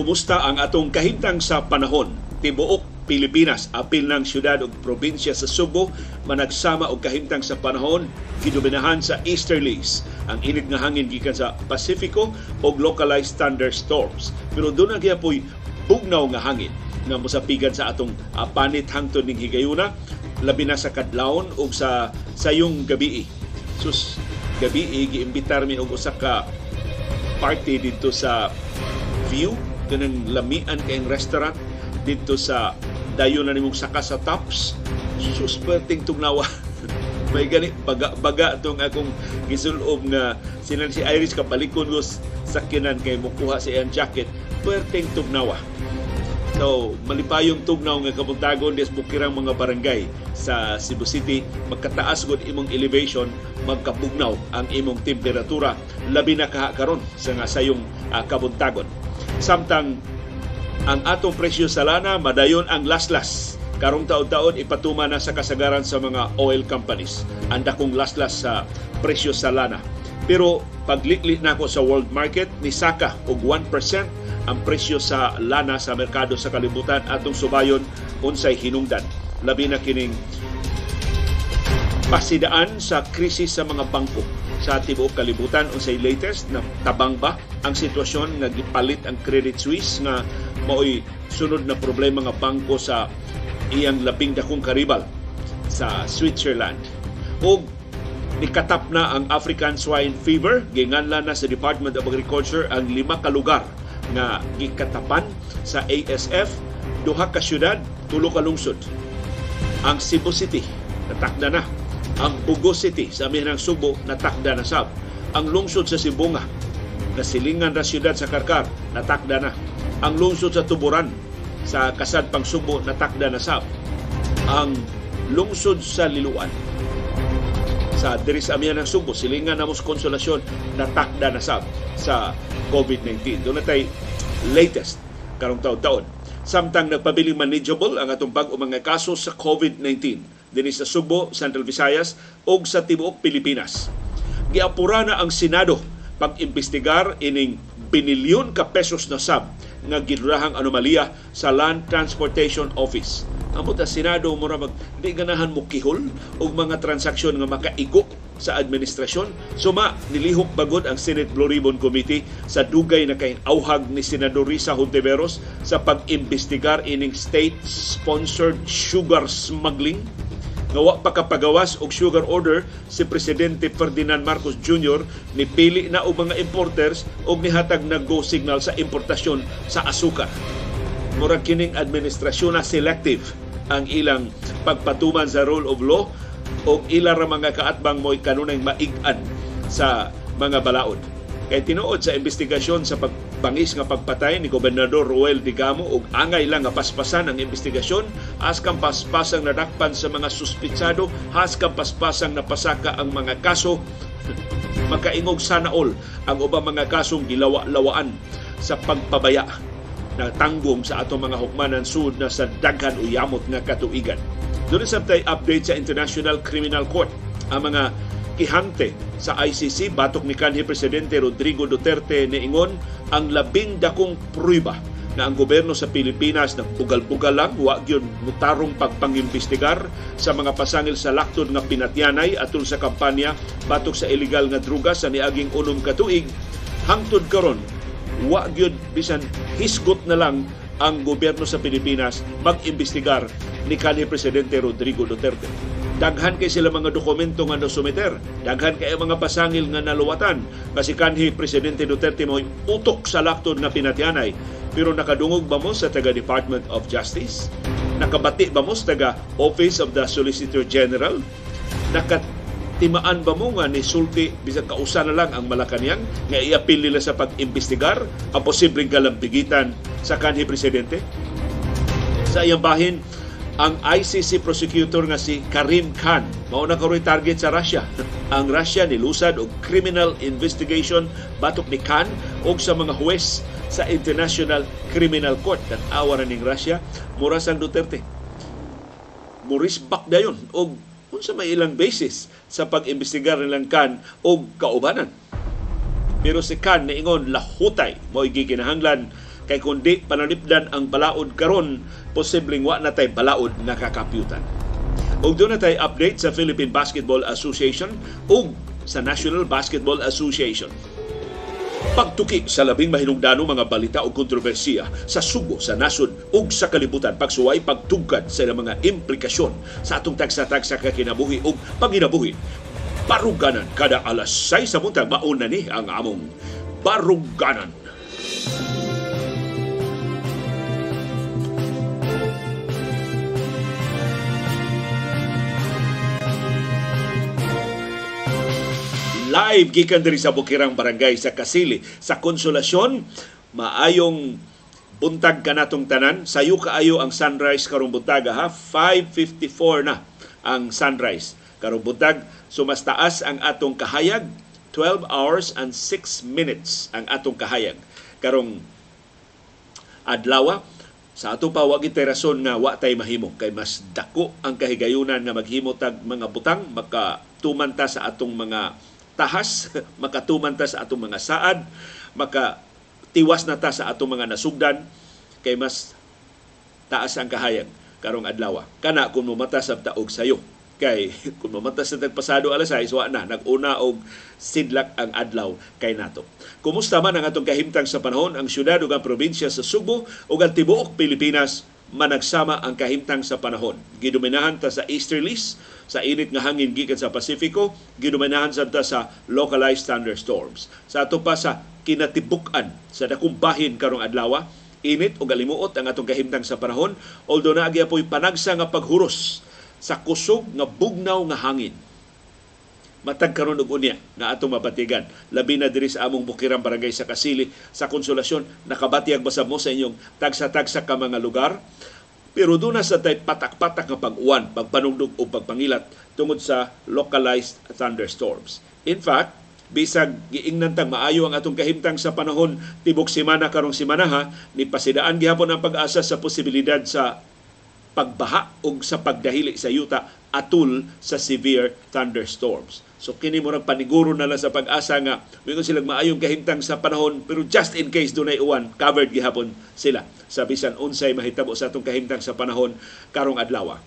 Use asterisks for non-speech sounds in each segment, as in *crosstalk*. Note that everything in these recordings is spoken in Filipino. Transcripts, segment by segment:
kumusta ang atong kahintang sa panahon. Tibuok Pilipinas, apil ng syudad ug probinsya sa Subo, managsama og kahintang sa panahon, gidominahan sa easterlies. Ang inig nga hangin gikan sa Pasifiko og localized thunderstorms. Pero doon na po'y bugnaw nga hangin nga mosapigan sa atong uh, panit hangtod ning higayuna labi na sa kadlawon ug sa sayong gabi. Sus gabi giimbitar mi og usa ka party didto sa view kanang lamian kayong restaurant dito sa dayo na nimong saka sa tops susperting tugnawa *laughs* may gani baga-baga tong akong gisulob nga sinan si Iris kapalikon ko sa kinan kay mukuha sa iyang jacket perting tugnawa So, malipayong tugnaw nga kabuntagon des bukirang mga barangay sa Cebu City, magkataas gud imong elevation, magkabugnaw ang imong temperatura labi na karon sa nga sayong uh, ah, kabuntagon. Samtang ang atong presyo sa lana madayon ang laslas. Karong taon-taon ipatuma na sa kasagaran sa mga oil companies ang dakong laslas sa presyo sa lana. Pero paglikli na ko sa world market, ni Saka og 1% ang presyo sa lana sa merkado sa kalibutan atong subayon unsay hinungdan. Labi na kining pasidaan sa krisis sa mga bangko sa tibuok kalibutan unsay latest na tabang ba ang sitwasyon nga gipalit ang Credit Suisse nga maoy sunod na problema nga bangko sa iyang labing dakong karibal sa Switzerland. O nikatap na ang African swine fever ginganlan na sa Department of Agriculture ang lima ka lugar nga gikatapan sa ASF duha ka syudad tulo ka lungsod ang Cebu City natakda na ang Bugo City sa amin ng Subo natakda na sab. Ang lungsod sa Sibunga na silingan na siyudad sa Karkar natakda na. Ang lungsod sa Tuburan sa Kasad pang Subo natakda na sab. Ang lungsod sa Liluan sa diri sa amihan ng Subo, silingan na mos konsolasyon natakda na sab sa COVID-19. Doon na latest karong taon-taon. Samtang nagpabiling manageable ang atong bag-o mga kaso sa COVID-19 diri sa Subo, Central Visayas ug sa tibuok Pilipinas. Giapura na ang Senado pag-imbestigar ining binilyon ka pesos na sab nga gidurahang anomalia sa Land Transportation Office. Amo ta Senado mura mag di ganahan mo kihol og mga transaksyon nga makaigo sa administrasyon. Suma nilihok bagod ang Senate Blue Ribbon Committee sa dugay na kay awhag ni Senador Risa Hontiveros sa pag-imbestigar ining state-sponsored sugar smuggling nga wa pakapagawas og sugar order si presidente Ferdinand Marcos Jr. ni pili na og mga importers og nihatag na go signal sa importasyon sa asukar. Murag kining administrasyon na selective ang ilang pagpatuman sa rule of law o ila ra mga kaatbang mo'y kanunay maig-an sa mga balaod. Kay eh, tinuod sa investigasyon sa pagbangis nga pagpatay ni Gobernador Ruel Digamo ug angay lang nga paspasan ang investigasyon, askang paspasang nadakpan sa mga suspitsado, haskang paspasang napasaka ang mga kaso, *laughs* makaingog sana all ang ubang mga kasong gilawa-lawaan sa pagpabaya na tanggong sa atong mga hukmanan sud na sa daghan uyamot nga katuigan. Doon sa update sa International Criminal Court ang mga gihante sa ICC batok ni kanhi presidente Rodrigo Duterte ni ingon ang labing dakong pruiba na ang gobyerno sa Pilipinas nagpugal-pugal lang wa gyud mutarong pagpangimbestigar sa mga pasangil sa laktod nga pinatyanay atol sa kampanya batok sa ilegal nga druga sa niaging unom ka tuig hangtod karon wa gyud bisan hisgot na lang ang gobyerno sa Pilipinas mag-imbestigar ni kanhi presidente Rodrigo Duterte. Daghan kay sila mga dokumento nga nasumiter. Daghan kay mga pasangil nga naluwatan. Kasi kanhi Presidente Duterte mo utok sa laktod na pinatyanay. Pero nakadungog ba mo sa taga Department of Justice? Nakabati ba mo sa taga Office of the Solicitor General? Nakatimaan ba mo nga ni Sulti bisag kausa na lang ang Malacanang nga iapil nila sa pag-imbestigar ang posibleng galambigitan sa kanhi presidente? Sa iyang bahin, ang ICC prosecutor nga si Karim Khan. Mao na karoy target sa Russia. *laughs* ang Russia nilusad og criminal investigation batok ni Khan og sa mga huwes sa International Criminal Court. Ang awa ning Russia, mura sang Duterte. Muris back dayon og unsa may ilang basis sa pag-imbestigar nilang Khan og kaubanan. Pero si Khan niingon lahutay mo'y gikinahanglan kay kundi pananipdan ang balaod karon posibleng wa na tay balaod nakakapyutan ug doon tay update sa Philippine Basketball Association ug sa National Basketball Association pagtuki sa labing mahinungdano mga balita o kontrobersiya sa subo, sa nasod ug sa kalibutan pagsuway pagtugkad sa ilang mga implikasyon sa atong tagsa-tagsa kakinabuhi ug panginabuhi baruganan kada alas 6 sa buntag mauna ni ang among baruganan live gikan diri sa Bukirang Barangay sa Kasili sa Konsolasyon maayong buntag kanatong tanan sayo kaayo ang sunrise karong buntag ha 5:54 na ang sunrise karong buntag sumastaas ang atong kahayag 12 hours and 6 minutes ang atong kahayag karong adlaw sa ato pa wa rason nga wa tay mahimo kay mas dako ang kahigayunan nga maghimo tag mga butang maka tumanta sa atong mga tahas, *laughs* makatuman ta sa atong mga saad, makatiwas na ta sa atong mga nasugdan kay mas taas ang kahayag karong adlaw. Kana kung mamata sa taog sayo kay *laughs* kung mamata sa tagpasado alas 6 wa na naguna og sidlak ang adlaw kay nato. Kumusta man ang atong kahimtang sa panahon ang syudad ug ang probinsya sa Subo ug ang tibuok Pilipinas managsama ang kahimtang sa panahon. Gidominahan ta sa easterlies, sa init nga hangin gikan sa Pasifiko, gidominahan sad ta sa localized thunderstorms. Sa ato pa sa kinatibuk-an sa dakong bahin karong adlaw, init o galimuot ang atong kahimtang sa panahon, although na agyapoy panagsa nga paghuros sa kusog nga bugnaw nga hangin matag karon og unya na atong mabatigan labi na diri sa among bukirang barangay sa Kasili sa Konsolasyon nakabatiag basa mo sa inyong tagsa-tagsa ka mga lugar pero doon na sa tay patak-patak nga pag-uwan pagpanugdog o pagpangilat tungod sa localized thunderstorms in fact bisag giingnan tang maayo ang atong kahimtang sa panahon tibok semana karong semana ha ni pasidaan gihapon ang pag-asa sa posibilidad sa pagbaha o sa pagdahili sa yuta atul sa severe thunderstorms So kini mo paniguro na lang sa pag-asa nga mayroon silang maayong kahintang sa panahon pero just in case dunay uwan covered gihapon sila sa bisan unsay mahitabo sa atong kahintang sa panahon karong adlaw.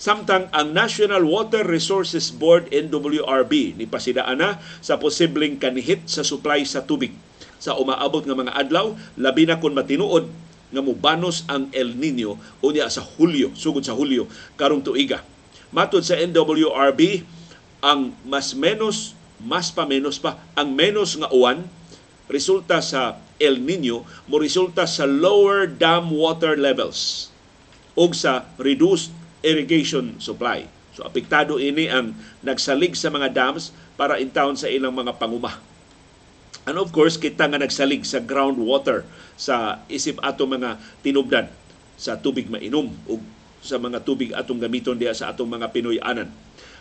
Samtang ang National Water Resources Board NWRB ni pasidaan na sa posibleng kanihit sa supply sa tubig sa umaabot nga mga adlaw labi na kun matinuod nga mubanos ang El Nino unya sa Hulyo sugod sa Hulyo karong tuiga. Matod sa NWRB, ang mas menos mas pa menos pa ang menos nga uwan resulta sa El Nino mo resulta sa lower dam water levels o sa reduced irrigation supply. So apektado ini ang nagsalig sa mga dams para in sa ilang mga panguma. And of course, kita nga nagsalig sa groundwater sa isip ato mga tinubdan sa tubig mainom o sa mga tubig atong gamiton diya sa atong mga Pinoy anan.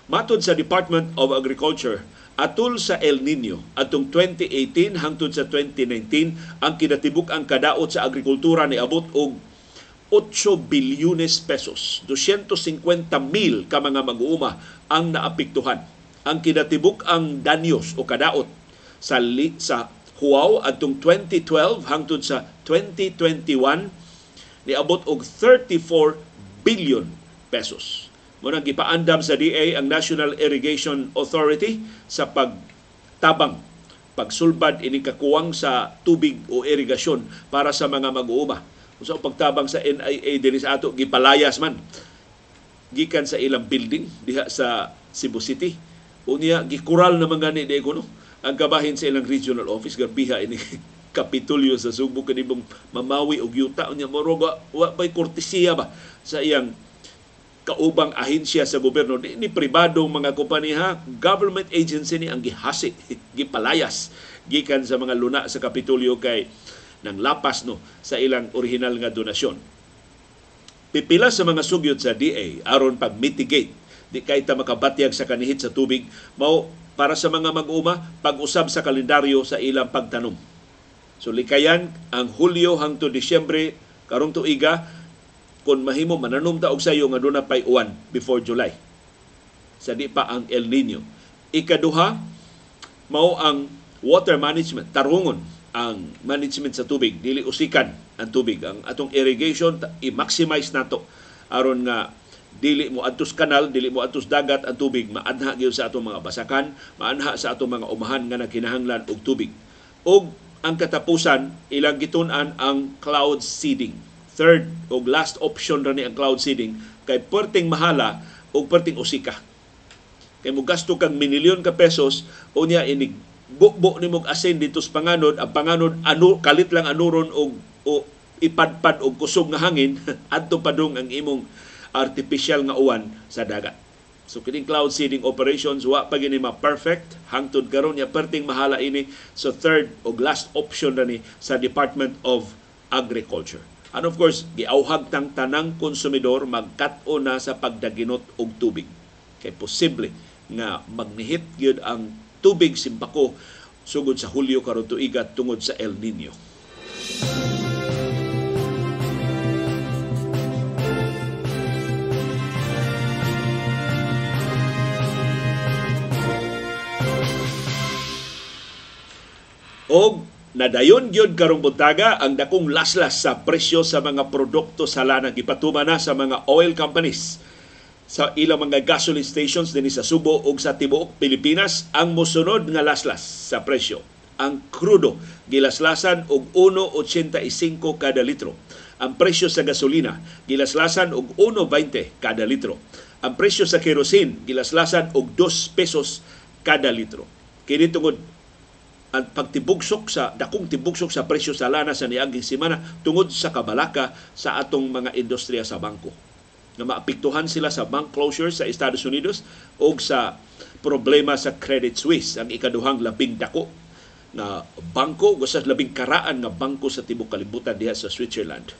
Matod sa Department of Agriculture, atul sa El Nino atong 2018 hangtod sa 2019 ang kinatibuk ang kadaot sa agrikultura ni abot og 8 bilyones pesos. 250 mil ka mga mag-uuma ang naapiktuhan. Ang kinatibuk ang danyos o kadaot sa li, sa Huaw atong 2012 hangtod sa 2021 niabot og 34 billion pesos. Murang gipaandam sa DA ang National Irrigation Authority sa pagtabang pagsulbad ini kakuwang sa tubig o irigasyon para sa mga mag-uuma. Usa so, pagtabang sa NIA dinhi sa ato gipalayas man gikan sa ilang building diha sa Cebu City. Unya gikural na mga ni ko no ang gabahin sa ilang regional office garbiha ini *laughs* kapitulyo sa Subo kanibong mamawi og yuta unya moro wa, wa bay kortesiya ba sa iyang kaubang ahensya sa gobyerno di ni pribadong mga kumpanya government agency ni ang gihasik *laughs* gipalayas gikan sa mga luna sa Kapitolyo kay nang lapas no sa ilang orihinal nga donasyon pipila sa mga sugyot sa DA aron pag mitigate di kay ta makabatyag sa kanihit sa tubig mao para sa mga mag-uma pag-usab sa kalendaryo sa ilang pagtanom so likayan ang Hulyo hangtod Disyembre karong tuiga kung mahimo mananom ta og sayo nga doon na pay uwan before July. Sa di pa ang El Nino. Ikaduha, mao ang water management, tarungon ang management sa tubig, dili usikan ang tubig. Ang atong irrigation, i-maximize nato aron nga dili mo atus kanal, dili mo atus dagat ang tubig, maanha gyud sa atong mga basakan, maanha sa atong mga umahan nga nagkinahanglan og tubig. Og ang katapusan, ilang gitun-an ang cloud seeding Third o last option ra ni ang cloud seeding kay perting mahala o perting usika. Kay mo gasto kang minilyon ka pesos o niya inig bukbo ni mog asin dito sa panganod ang panganod anu, kalit lang anuron og o ipadpad og kusog nga hangin *laughs* adto padung ang imong artificial nga uwan sa dagat So kining cloud seeding operations wa pa gini ma perfect hangtod karon ya perting mahala ini so third og last option na ni sa Department of Agriculture. And of course, giauhag tang tanang konsumidor magkat-o na sa pagdaginot og tubig. Kay posible nga magnihit gyud ang tubig simpako sugod sa Hulyo karon tuiga tungod sa El Nino. Og Nadayon gyud karong buntaga ang dakong laslas sa presyo sa mga produkto sa lanang gipatuma na sa mga oil companies sa ilang mga gasoline stations dinhi sa Subo ug sa tibuok Pilipinas ang mosunod nga laslas sa presyo. Ang krudo gilaslasan og 1.85 kada litro. Ang presyo sa gasolina gilaslasan og 1.20 kada litro. Ang presyo sa kerosene gilaslasan og 2 pesos kada litro. Kini tungod at pagtibugsok sa dakong tibugsok sa presyo sa lana sa niaging semana tungod sa kabalaka sa atong mga industriya sa bangko na maapektuhan sila sa bank closure sa Estados Unidos o sa problema sa Credit Suisse ang ikaduhang labing dako na bangko gusas labing karaan nga bangko sa tibuok kalibutan diha sa Switzerland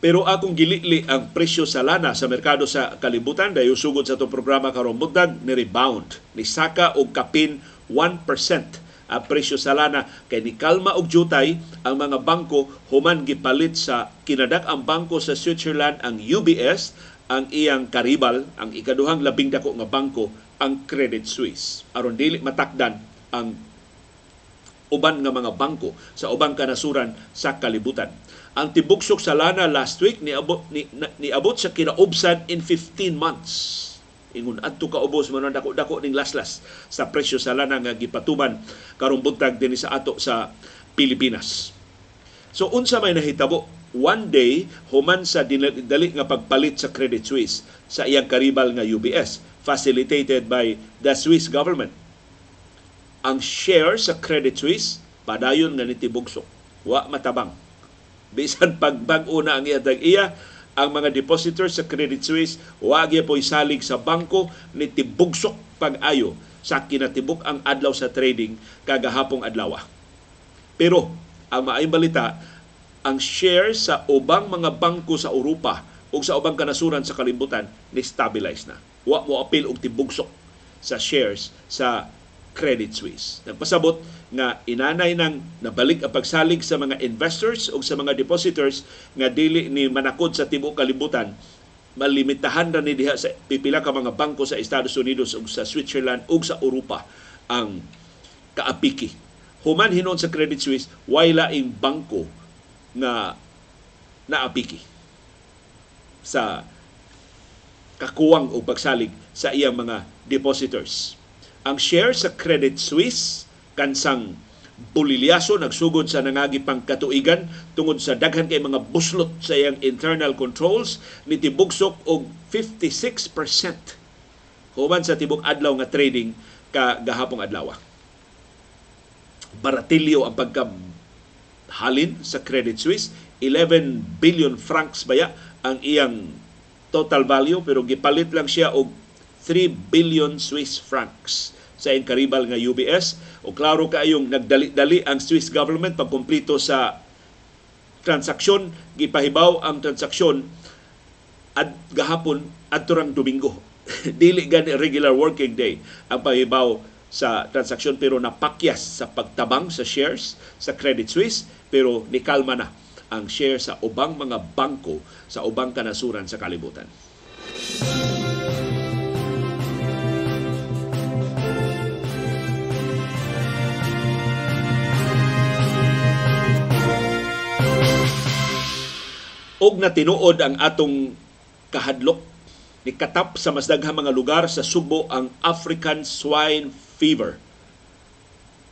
pero atong gilitli ang presyo sa lana sa merkado sa kalibutan dahil sugod sa itong programa karong buntag ni rebound ni saka og kapin 1% ang presyo sa lana kay ni kalma og jutay ang mga bangko human gipalit sa kinadak ang bangko sa Switzerland ang UBS ang iyang karibal ang ikaduhang labing dako nga bangko ang Credit Suisse aron dili matakdan ang uban nga mga bangko sa ubang kanasuran sa kalibutan ang tibuksok sa lana last week niabot ni, ni, niabot sa kinaubsan in 15 months ingon adto kaubos man dako dako ning laslas sa presyo sa lana nga gipatuman karong buntag dinhi sa ato sa Pilipinas so unsa may nahitabo one day human sa dali nga pagpalit sa Credit Suisse sa iyang karibal nga UBS facilitated by the Swiss government ang share sa Credit Suisse padayon nga nitibugsok wa matabang bisan pagbag-o na ang iyatag iya ang mga depositors sa Credit Suisse wa po'y salig sa bangko ni tibugsok pag-ayo sa kinatibok ang adlaw sa trading kagahapong adlaw. Pero ang maayong balita, ang share sa ubang mga bangko sa Europa o sa ubang kanasuran sa kalibutan ni stabilize na. Wa mo apil og tibugsok sa shares sa Credit Suisse. Nagpasabot nga inanay nang nabalik ang pagsalig sa mga investors o sa mga depositors nga dili ni manakod sa tibuok kalibutan malimitahan ra ni diha sa pipila ka mga bangko sa Estados Unidos ug sa Switzerland ug sa Europa ang kaapiki. Human hinon sa Credit Suisse, wala ing bangko na naapiki sa kakuwang o pagsalig sa iyang mga depositors. Ang share sa Credit Suisse kansang bulilyaso nagsugod sa nangagi pang katuigan tungod sa daghan kay mga buslot sa iyang internal controls ni tibugsok og 56% human sa tibok adlaw nga trading ka gahapong adlaw. Baratilyo ang pagka halin sa Credit Suisse 11 billion francs baya ang iyang total value pero gipalit lang siya og 3 billion Swiss francs sa karibal nga UBS o klaro ka kaayong nagdali-dali ang Swiss government pagkumpleto sa transaksyon gipahibaw ang transaksyon at gahapon at turang Domingo *laughs* dili gani regular working day ang pahibaw sa transaksyon pero napakyas sa pagtabang sa shares sa Credit Suisse pero nikalma na ang share sa ubang mga bangko sa ubang kanasuran sa kalibutan. Music og na tinuod ang atong kahadlok ni katap sa mas daghang mga lugar sa Subo ang African Swine Fever.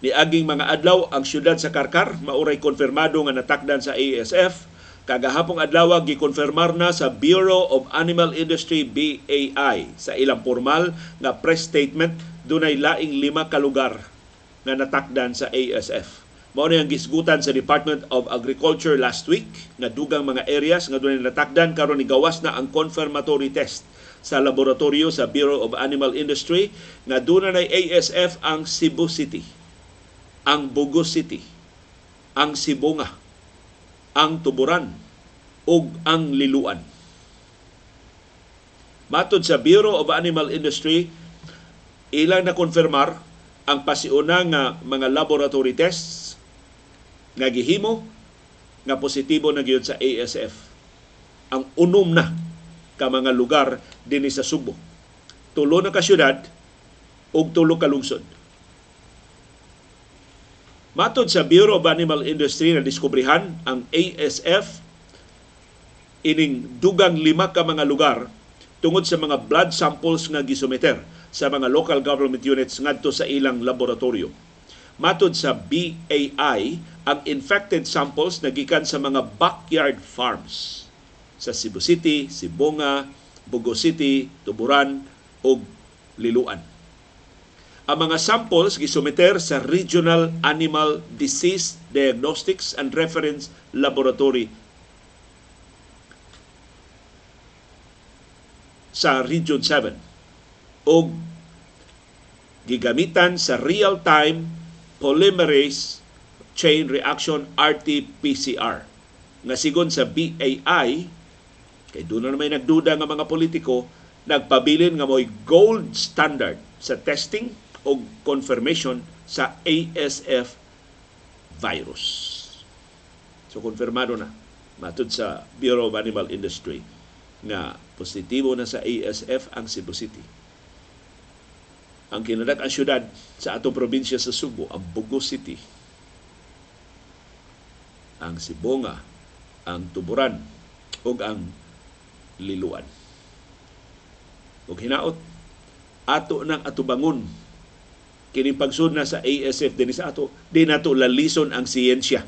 Ni aging mga adlaw ang syudad sa Karkar mauray konfirmado nga natakdan sa ASF. Kagahapong adlaw gikonfirmar na sa Bureau of Animal Industry BAI sa ilang formal nga press statement dunay laing lima ka lugar nga natakdan sa ASF. Mao ang gisgutan sa Department of Agriculture last week nga dugang mga areas nga dunay natakdan karon ni gawas na ang confirmatory test sa laboratorio sa Bureau of Animal Industry nga dunay ASF ang Cebu City, ang Bogo City, ang Sibunga, ang Tuburan ug ang Liluan. Matod sa Bureau of Animal Industry, ilang na konfirmar ang pasiuna nga mga laboratory tests nga gihimo nga positibo na gyud sa ASF ang unom na ka mga lugar dinhi sa Subo tulo na ka syudad ug tulo ka lungsod Matod sa Bureau of Animal Industry na diskubrihan ang ASF ining dugang lima ka mga lugar tungod sa mga blood samples nga gisumiter sa mga local government units ngadto sa ilang laboratorio. Matod sa BAI, ang infected samples nagikan sa mga backyard farms sa Cebu City, Sibonga, Bugo City, Tuburan o Liluan. Ang mga samples gisumiter sa Regional Animal Disease Diagnostics and Reference Laboratory sa Region 7 o gigamitan sa real-time polymerase Chain Reaction RT-PCR nga sigon sa BAI kay doon na may nagduda nga mga politiko nagpabilin nga mo'y gold standard sa testing o confirmation sa ASF virus. So konfirmado na matud sa Bureau of Animal Industry na positibo na sa ASF ang Cebu City. Ang kinadak ang syudad sa atong probinsya sa Subo, ang Bogo City, ang sibonga, ang tuburan, o ang liluan. Ug hinaot, ato ng atubangon kini na sa ASF din sa ato, di nato lalison ang siyensya.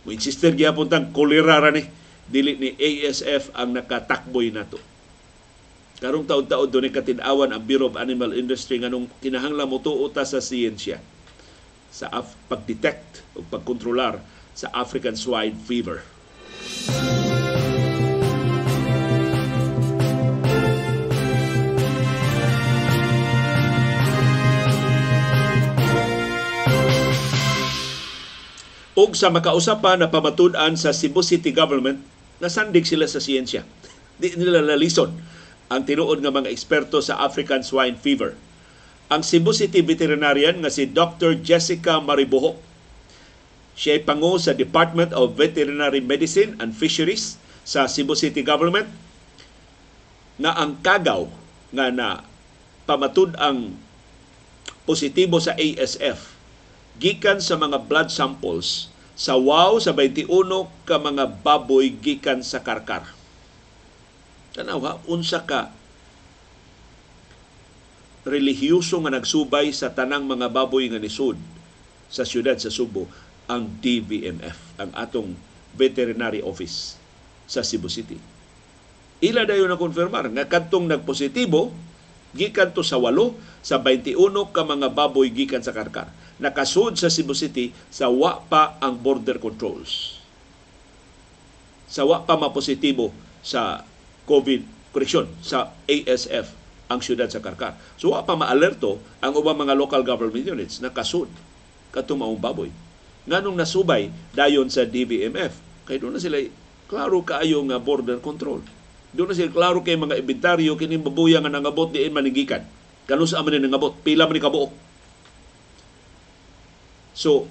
Mo insister gyapon tang kolera ra ni dili ni ASF ang nakatakboy nato. Karong taon-taon doon katinawan ang Bureau of Animal Industry nga nung kinahanglan mo tuota sa siyensya sa pag-detect o pagkontrolar sa African Swine Fever. Og sa makausapan na pamatud-an sa Cebu City Government, nasandig sila sa siyensya. Di nila nalison ang tinuod nga mga eksperto sa African Swine Fever. Ang Cebu City veterinarian nga si Dr. Jessica Maribuho siya ay pangu sa Department of Veterinary Medicine and Fisheries sa Cebu City Government na ang kagaw nga na pamatud ang positibo sa ASF gikan sa mga blood samples sa wow sa 21 ka mga baboy gikan sa karkar. Tanaw ha, unsa ka relihiyoso nga nagsubay sa tanang mga baboy nga nisud sa siyudad sa Subo ang DVMF, ang atong veterinary office sa Cebu City. Ila dayon na konfirmar nga kadtong nagpositibo gikan to sa walo sa 21 ka mga baboy gikan sa karkar. Nakasud sa Cebu City sa wa pa ang border controls. Sa wa pa mapositibo sa COVID correction sa ASF ang siyudad sa karkar. So wa pa maalerto ang ubang mga local government units nakasud kasud maong baboy nganong nasubay dayon sa DBMF kay doon na sila klaro kaayo nga border control doon na sila klaro kay mga inventaryo kini babuya nga nangabot diin manigikan kanus man ni nangabot pila man ni kabuok so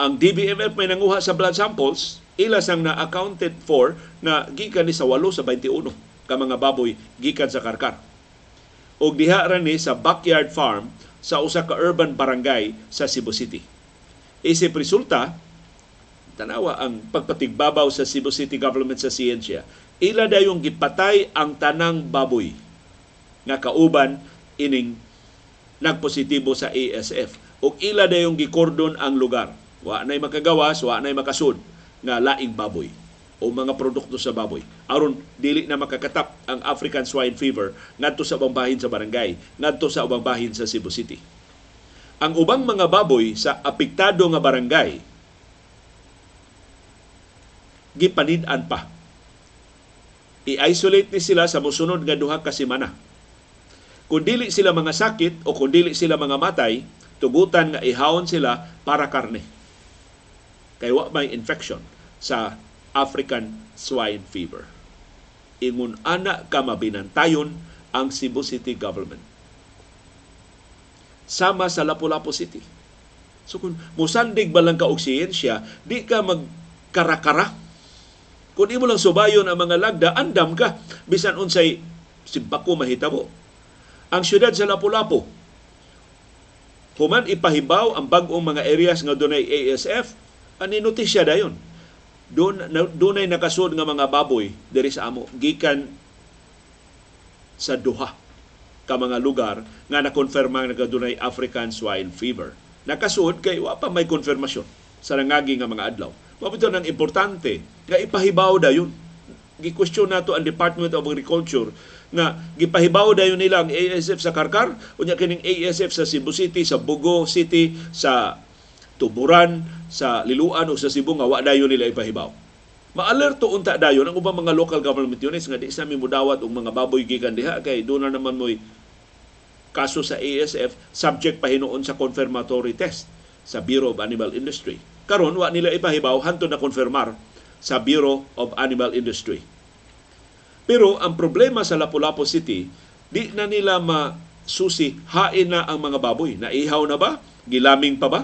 ang DBMF may nanguha sa blood samples ilas ang na-accounted for na gikan ni sa 8 sa 21 ka mga baboy gikan sa karkar og diha ra ni sa backyard farm sa usa ka urban barangay sa Cebu City Isip resulta, tanawa ang pagpatigbabaw sa Cebu City Government sa siyensya. Ila dayong gipatay ang tanang baboy nga kauban ining nagpositibo sa ASF. O ila dayong gikordon ang lugar. Wa na'y makagawas, wa na'y makasud nga laing baboy o mga produkto sa baboy aron dili na makakatap ang African swine fever ngadto sa ubang bahin sa barangay ngadto sa ubang bahin sa Cebu City ang ubang mga baboy sa apektado nga barangay gipanin-an pa. I-isolate ni sila sa musunod nga duha ka semana. Kung dili sila mga sakit o kung dili sila mga matay, tugutan nga ihawon sila para karne. Kay wa may infection sa African swine fever. Ingon ana ka mabinantayon ang Cebu City government sama sa Lapu-Lapu City. So kung musandig ba lang ka og siyensya, di ka magkarakara. Kung imo lang subayon ang mga lagda, andam ka. Bisan unsay simbako mahitabo. Ang syudad sa Lapu-Lapu, human ipahibaw ang bag-ong mga areas nga dunay ASF, ani notisya dayon. Doon dunay nakasud nga mga baboy diri sa amo gikan sa duha ka mga lugar nga nakonfirma nga dunay African swine fever. Nakasud kay wa pa may konfirmasyon sa nangagi nga mga adlaw. Mabito ng importante nga ipahibaw dayon. Gi-question nato ang Department of Agriculture nga gipahibaw dayon nila ang ASF sa Karkar unya kining ASF sa Cebu City, sa Bogo City, sa Tuburan, sa Liluan o sa Cebu nga wa dayon nila ipahibaw. Maalerto unta dayon ang ubang mga local government units nga di sa mi mudawat og mga baboy gikan diha kay doon na naman mo'y kaso sa ASF subject pa hinuon sa confirmatory test sa Bureau of Animal Industry. Karon wa nila ipahibaw hanto na konfirmar sa Bureau of Animal Industry. Pero ang problema sa Lapu-Lapu City, di na nila masusi hain na ang mga baboy. Naihaw na ba? Gilaming pa ba?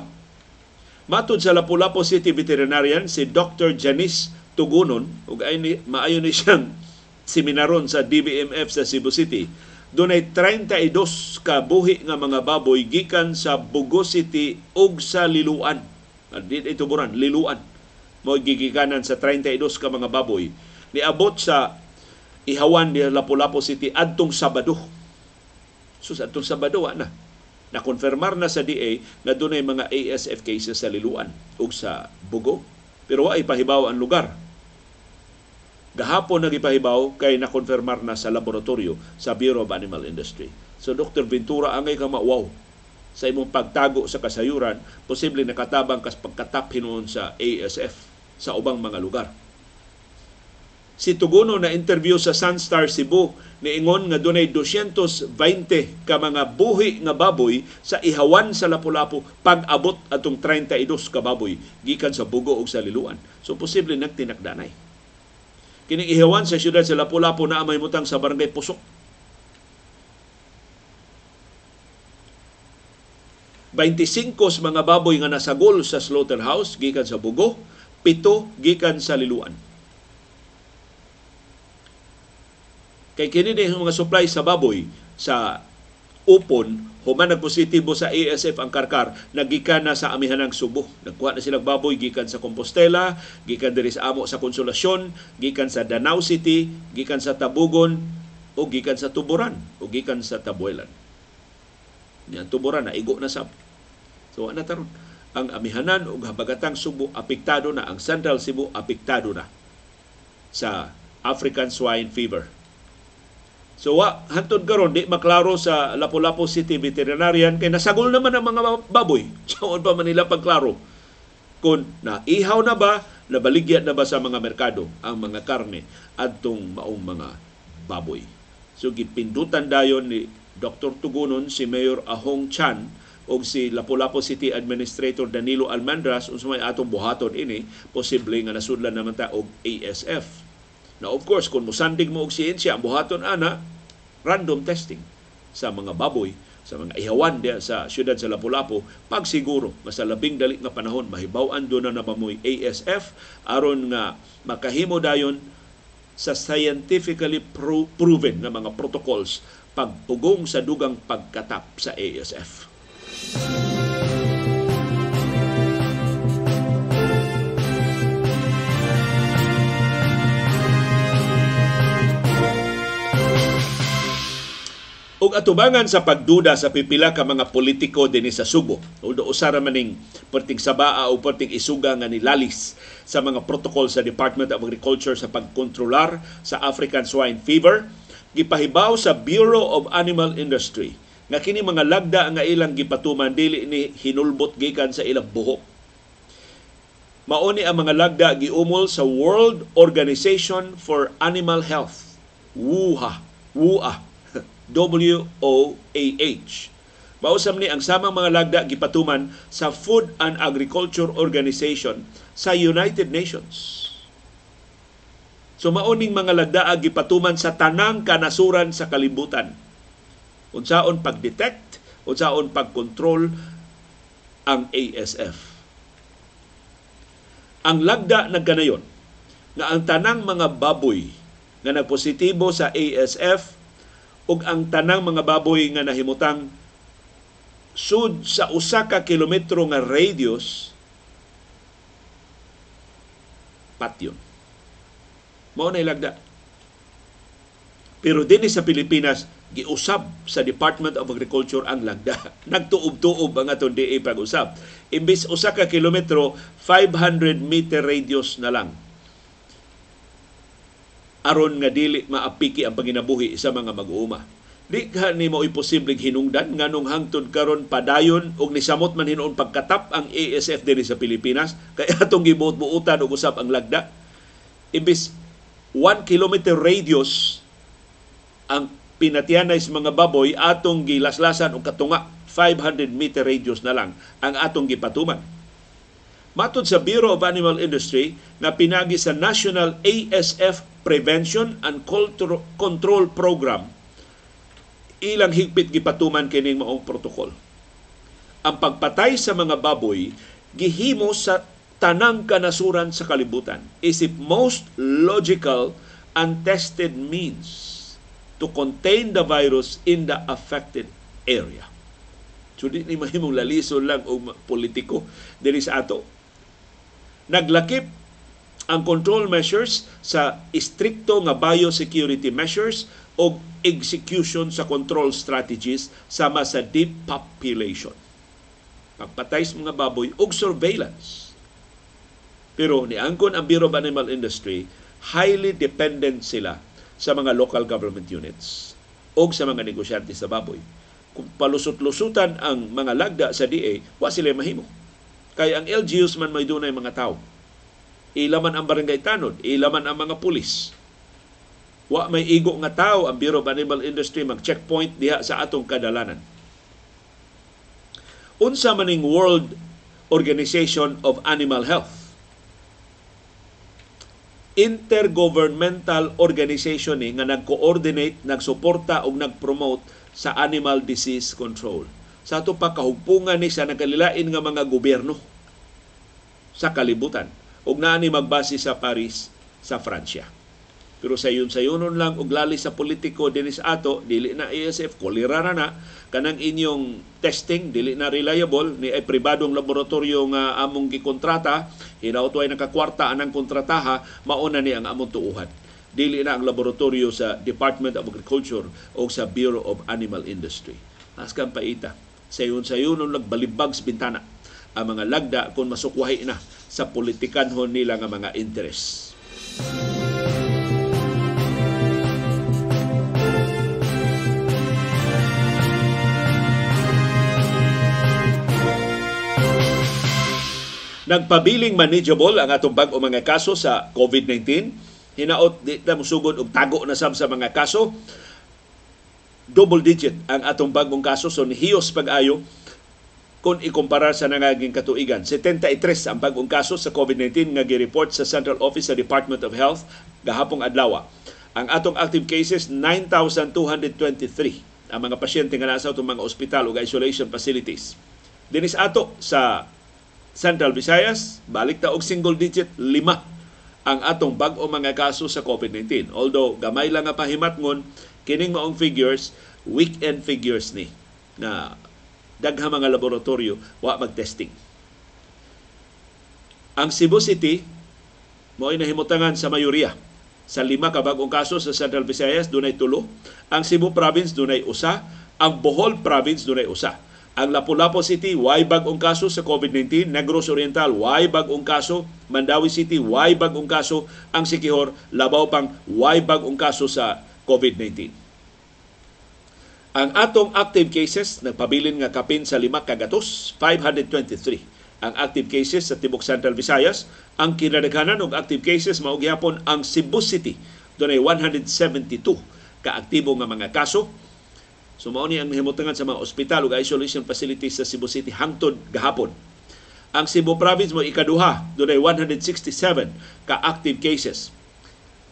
Matod sa Lapu-Lapu City veterinarian si Dr. Janice Tugunon, ug ay ni, maayo ni siyang *laughs* seminaron sa DBMF sa Cebu City Dunay 32 ka buhi nga mga baboy gikan sa Bugo City ug sa Liluan. Dito ito buran, Liluan. Mao gigikanan sa 32 ka mga baboy. Niabot sa ihawan ni Lapu-Lapu City adtong Sabado. Sus adtong Sabado na. konfirmar na sa DA na dunay mga ASF cases sa Liluan ug sa Bugo. Pero wa ay pahibaw ang lugar Gahapon nagipahibaw kay nakonfirmar na sa laboratorio sa Bureau of Animal Industry. So Dr. Ventura angay ka mawaw sa imong pagtago sa kasayuran, posible nakatabang kas pagkatap hinuon sa ASF sa ubang mga lugar. Si Tugono na interview sa Sunstar Cebu niingon nga dunay 220 ka mga buhi nga baboy sa ihawan sa Lapu-Lapu pag-abot atong 32 ka baboy gikan sa Bugo ug sa Liluan. So posible nagtinakdanay. Kining ihewan sa siyudad sa Lapu-Lapu na may mutang sa barangay Pusok. Baintisingko sa mga baboy nga nasagol sa slaughterhouse gikan sa Bugo, pito gikan sa Liluan. Kay kini ni mga supply sa baboy sa upon human positibo sa ASF ang karkar nagikan na sa amihanang Subo nagkuha na sila baboy gikan sa Compostela gikan diri sa amo sa Konsolasyon gikan sa Danau City gikan sa Tabugon o gikan sa Tuburan o gikan sa Tabuelan niya Tuburan na igo na sab so ana taron ang amihanan ug habagatang Subo apektado na ang Central Cebu apektado na sa African swine fever So wa hantud karon di maklaro sa Lapu-Lapu City Veterinarian kay nasagol naman ang mga baboy. Saon *laughs* pa man nila pagklaro kung naihaw na ba, nabaligyan na ba sa mga merkado ang mga karne adtong maong mga baboy. So gipindutan dayon ni Dr. Tugunon si Mayor Ahong Chan o si Lapu-Lapu City Administrator Danilo Almandras unsay atong buhaton ini posible nga nasudlan naman ta og ASF Now of course, kung musandig mo og siyensya, ang buhaton ana, ah, random testing sa mga baboy, sa mga ihawan diya sa siyudad sa Lapu-Lapu, pag siguro nga sa labing dali nga panahon mahibaw-an do na napamoy ASF aron nga makahimo dayon sa scientifically pro- proven na mga protocols pagpugong sa dugang pagkatap sa ASF. Music og atubangan sa pagduda sa pipila ka mga politiko dinhi sa Subo. Although usa ra maning perting sabaa o perting isuga nga nilalis sa mga protocol sa Department of Agriculture sa pagkontrolar sa African swine fever, gipahibaw sa Bureau of Animal Industry nga kini mga lagda nga ilang gipatuman dili ni hinulbot gikan sa ilang buhok. Mauni ang mga lagda giumol sa World Organization for Animal Health. WUHA. WUA WOAH. Mausam ni ang samang mga lagda gipatuman sa Food and Agriculture Organization sa United Nations. So maoning mga lagda gipatuman sa tanang kanasuran sa kalibutan. Unsaon pag-detect, unsaon pag-control ang ASF. Ang lagda nagkanayon na ang tanang mga baboy na nagpositibo sa ASF ug ang tanang mga baboy nga nahimutang sud sa usa ka kilometro nga radius patyon. Mao na ilagda. Pero dinhi sa Pilipinas giusab sa Department of Agriculture ang lagda. *laughs* Nagtuob-tuob ang aton DA pag-usab. Imbis usa ka kilometro, 500 meter radius na lang aron nga dili maapiki ang panginabuhi sa mga mag-uuma. Di ka ni mo imposibleng hinungdan nganong hangtod karon padayon og nisamot man hinuon pagkatap ang ASF diri sa Pilipinas *laughs* kay atong gibuot-buotan og usab ang lagda. Imbis 1 kilometer radius ang pinatianay sa mga baboy atong gilaslasan og katunga 500 meter radius na lang ang atong gipatuman Matod sa Bureau of Animal Industry na pinagi sa National ASF Prevention and Control Program ilang higpit gipatuman kining maong protokol. Ang pagpatay sa mga baboy gihimo sa tanang kanasuran sa kalibutan isip most logical and tested means to contain the virus in the affected area. So di ni mahimong lalison lang og politiko dili sa ato Naglakip ang control measures sa istrikto nga biosecurity measures o execution sa control strategies sama sa depopulation. Pagpatay sa mga baboy og surveillance. Pero niangkon ang Bureau of Animal Industry, highly dependent sila sa mga local government units o sa mga negosyante sa baboy. Kung palusot-lusutan ang mga lagda sa DA, wa sila mahimo Kay ang LGUs man may dunay mga tao. Ilaman ang barangay tanod, ilaman ang mga pulis. Wa may igo nga tao ang Bureau of Animal Industry mag checkpoint diha sa atong kadalanan. Unsa man maning World Organization of Animal Health. Intergovernmental organization ni nga nag-coordinate, nagsuporta o nag-promote sa animal disease control sa ato pa kahugpungan ni sa nagkalilain nga mga gobyerno sa kalibutan ug naa ni magbase sa Paris sa Francia. Pero sayon sayonon lang og lali sa politiko dinis ato dili na ASF kolera na na kanang inyong testing dili na reliable ni ay pribadong laboratorio nga among gikontrata hinaut way nakakwarta anang kontrataha mauna ni ang among tuuhan. Dili na ang laboratorio sa Department of Agriculture o sa Bureau of Animal Industry. Askan paita sayon-sayonon nagbalibag sa bintana ang mga lagda kung masukwahi na sa politikanhon nila nga mga interes. Nagpabiling manageable ang atong bag-o mga kaso sa COVID-19. Hinaot di na musugod og tago na sab sa mga kaso double digit ang atong bagong kaso so hios pag-ayo kung ikumpara sa nangaging katuigan. 73 ang bagong kaso sa COVID-19 nga gireport sa Central Office sa Department of Health gahapong adlaw. Ang atong active cases 9,223 ang mga pasyente nga nasa itong mga ospital o isolation facilities. Dinis ato sa Central Visayas, balik ta og single digit lima ang atong bag-o mga kaso sa COVID-19. Although gamay lang nga pahimat ngon Kining maong figures, weekend figures ni na daghang mga laboratorio wa magtesting. Ang Cebu City mao nahimutangan sa mayoriya sa lima ka bagong kaso sa Central Visayas dunay tulo, ang Cebu Province dunay usa, ang Bohol Province dunay usa. Ang Lapu-Lapu City, way bagong kaso sa COVID-19. Negros Oriental, way bagong kaso. Mandawi City, way bagong kaso. Ang Sikihor, labaw pang way bagong kaso sa COVID-19. Ang atong active cases nagpabilin nga kapin sa lima kagatos, 523 ang active cases sa Tibok Central Visayas. Ang kinadaghanan og active cases mao gihapon ang Cebu City dunay 172 kaaktibo nga mga kaso. So ni ang himutangan sa mga ospital ug isolation facilities sa Cebu City hangtod gahapon ang Cebu Province mo ikaduha dunay 167 ka active cases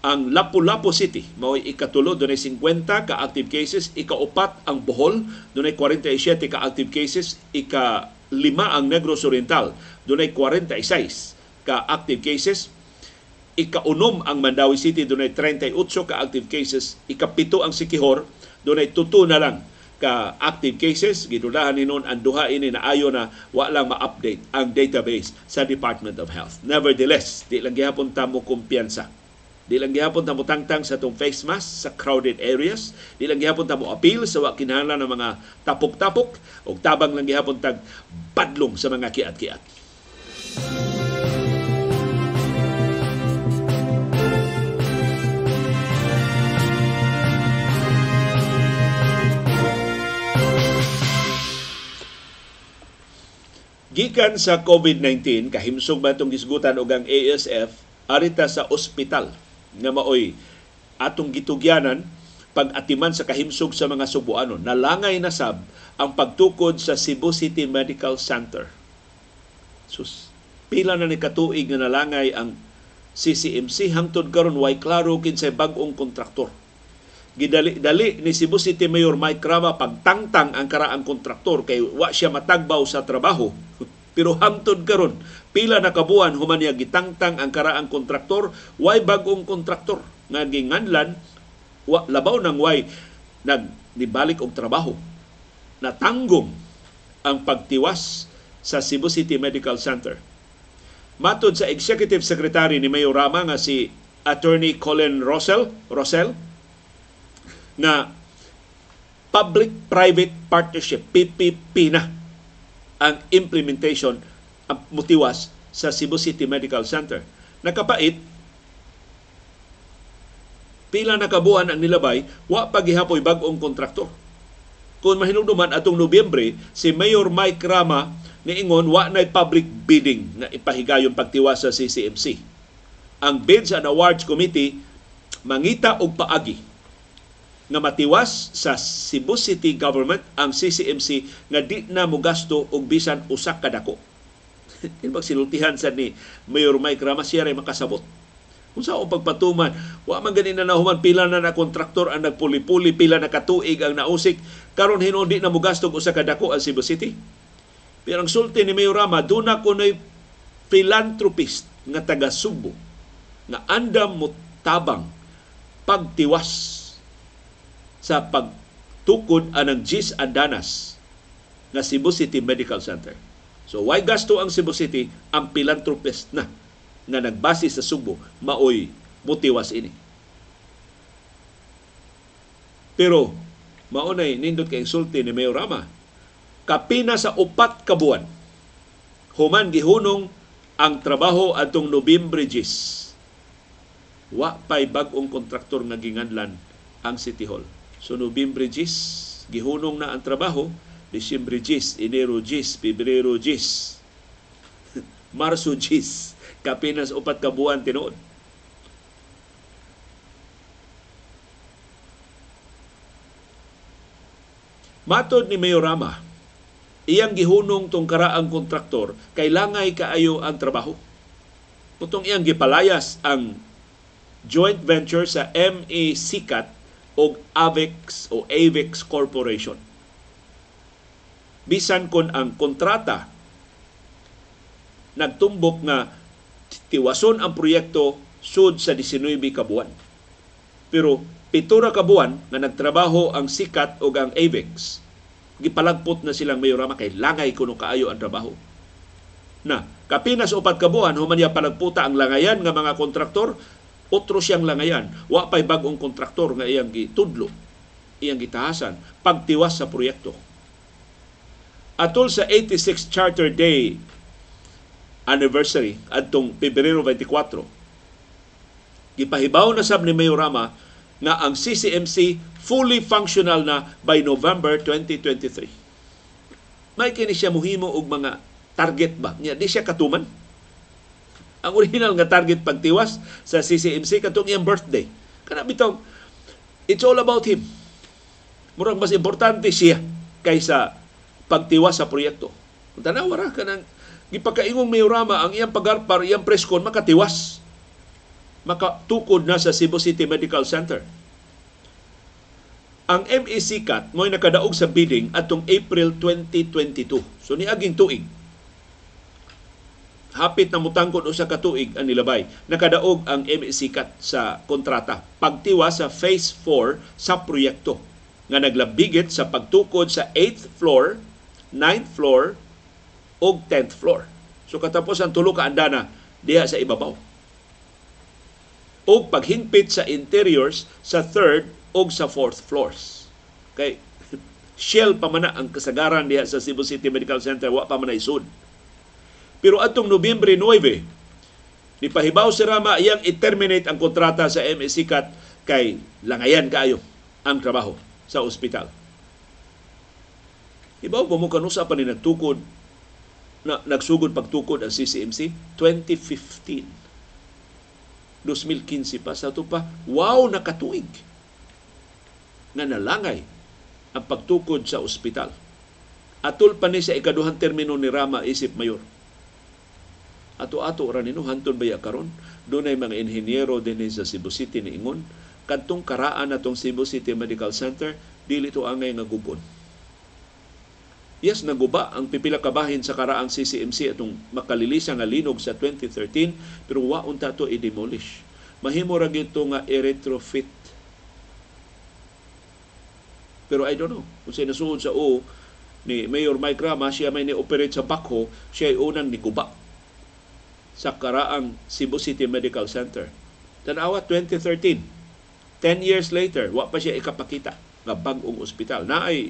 ang Lapu-Lapu City mao ikatulo dunay 50 ka active cases, ikaupat ang Bohol dunay 47 ka active cases, ika lima ang Negros Oriental dunay 46 ka active cases, ika ikaunom ang Mandawi City dunay 38 ka active cases, ika ikapito ang Sikihor dunay tutu na lang ka active cases gidudahan ni noon ang duha ini na ayo na wa ma-update ang database sa Department of Health. Nevertheless, di lang gihapon tamo kumpiyansa Di lang gihapon ta mo tangtang sa tong face mask sa crowded areas. Di lang gihapon ta mo appeal sa wakinala kinahanglan ng mga tapok-tapok ug tabang lang gihapon tag padlong sa mga kiat-kiat. Gikan sa COVID-19, kahimsog ba itong gisgutan o ang ASF, arita sa ospital nga maoy atong gitugyanan pag-atiman sa kahimsog sa mga Subuanon. Nalangay na sab ang pagtukod sa Cebu City Medical Center. Sus, pila na ni katuig nga nalangay ang CCMC hangtod karon way klaro kinsay bag-ong kontraktor. Gidali-dali ni Cebu City Mayor Mike Rama pagtangtang ang karaang kontraktor kay wa siya matagbaw sa trabaho. *laughs* Pero hangtod karon pila na kabuan human niya gitangtang ang karaang kontraktor way bagong kontraktor nga ginganlan wa, labaw nang way nag nibalik og trabaho natanggong ang pagtiwas sa Cebu City Medical Center Matod sa Executive Secretary ni Mayor Rama nga si Attorney Colin Russell, Russell na public-private partnership, PPP na ang implementation Ah, mutiwas sa Cebu City Medical Center. Nakapait, pila nakabuan ang nilabay, wa pagihapoy bagong kontraktor. Kung mahinungduman atong Nobyembre, si Mayor Mike Rama niingon wa nay public bidding nga ipahigayon pagtiwas sa CCMC. Ang Bids and Awards Committee mangita og paagi nga matiwas sa Cebu City Government ang CCMC nga di na mogasto og bisan usak kadako *laughs* magsilutihan sa ni Mayor Mike ay makasabot. Kung saan pagpatuman, wa man ganin na nahuman pila na na kontraktor ang nagpuli-puli, pila na katuig ang nausik, karon hinundi na mugastog usa ka dako ang Cebu City. Pero ang sulti ni Mayor Rama, doon na philanthropist nga taga Subo na andam mo tabang pagtiwas sa pagtukod anang Gis Andanas na Cebu City Medical Center. So, why gasto ang Cebu City ang philanthropist na na nagbase sa Subo maoy motiwas ini. Pero maunay nindot kay insulti ni Mayor Rama kapina sa upat ka buwan human gihunong ang trabaho atong Nobyembre 10. Wa pay bag-ong kontraktor nga ginganlan ang City Hall. So Nobyembre 10 gihunong na ang trabaho Disyembre 10, Enero 10, Pebrero 10, *laughs* Marso 10, kapinas upat kabuan buwan tinuod. Matod ni Mayorama, iyang gihunong tong karaang kontraktor, kailangay kaayo ang trabaho. Putong iyang gipalayas ang joint venture sa MA e Sikat o AVEX o AVEX Corporation bisan kon ang kontrata nagtumbok nga tiwason ang proyekto sud sa 19 kabuan. Pero pitura kabuan buwan nga nagtrabaho ang sikat o ang AVEX, gipalagpot na silang mayorama kay langay kuno kaayo ang trabaho. Na, kapinas upat kabuan, buwan palagputa ang langayan nga mga kontraktor, otro siyang langayan, wa pay bagong kontraktor nga iyang gitudlo, iyang gitahasan pagtiwas sa proyekto Atol sa 86 Charter Day anniversary atong Pebrero 24, gipahibaw na sab ni Mayor na ang CCMC fully functional na by November 2023. May kini siya muhimo og mga target ba? Niya di siya katuman. Ang original nga target pagtiwas sa CCMC katong iyang birthday. Kana bitaw it's all about him. Murang mas importante siya kaysa pagtiwas sa proyekto. Kung tanawa ra kanang gipakaingong mayorama ang iyang pagarpar, iyang preskon makatiwas. Makatukod na sa Cebu City Medical Center. Ang MEC CAT mo'y nakadaog sa bidding atong April 2022. So niaging tuig. Hapit na mutangkod usa ka tuig ang nilabay. Nakadaog ang MEC CAT sa kontrata. Pagtiwa sa Phase 4 sa proyekto nga naglabigit sa pagtukod sa 8th floor 9th floor o 10th floor. So katapos ang tulo ka andana diha sa ibabaw. O paghingpit sa interiors sa 3rd o sa 4th floors. Okay? *laughs* Shell pa man ang kasagaran diha sa Cebu City Medical Center wa pa man isud. Pero atong Nobyembre 9, ni pahibaw si Rama iyang i-terminate ang kontrata sa MSC Cat kay langayan kaayo ang trabaho sa ospital. Ibaw ba mo kanusa pa ni nagtukod na nagsugod pagtukod ang CCMC 2015 2015 pa sa to pa wow nakatuig nga nalangay ang pagtukod sa ospital Atul pa ni sa ikaduhang termino ni Rama isip mayor ato-ato ra nino baya karon dunay mga inhenyero dinhi sa Cebu City ni ingon kadtong karaan natong Cebu City Medical Center dili to angay nga gugon Yes, naguba ang pipila kabahin sa karaang CCMC atong makalilisa nga linog sa 2013 pero waon ta to i-demolish. Mahimo ra gito nga i-retrofit. Pero I don't know. Kung sa nasuod sa o ni Mayor Mike Rama, siya may ni-operate sa Bakho, siya ay unang niguba sa karaang Cebu City Medical Center. Tanawa 2013. 10 years later, wa pa siya ikapakita nga bag-ong ospital. ay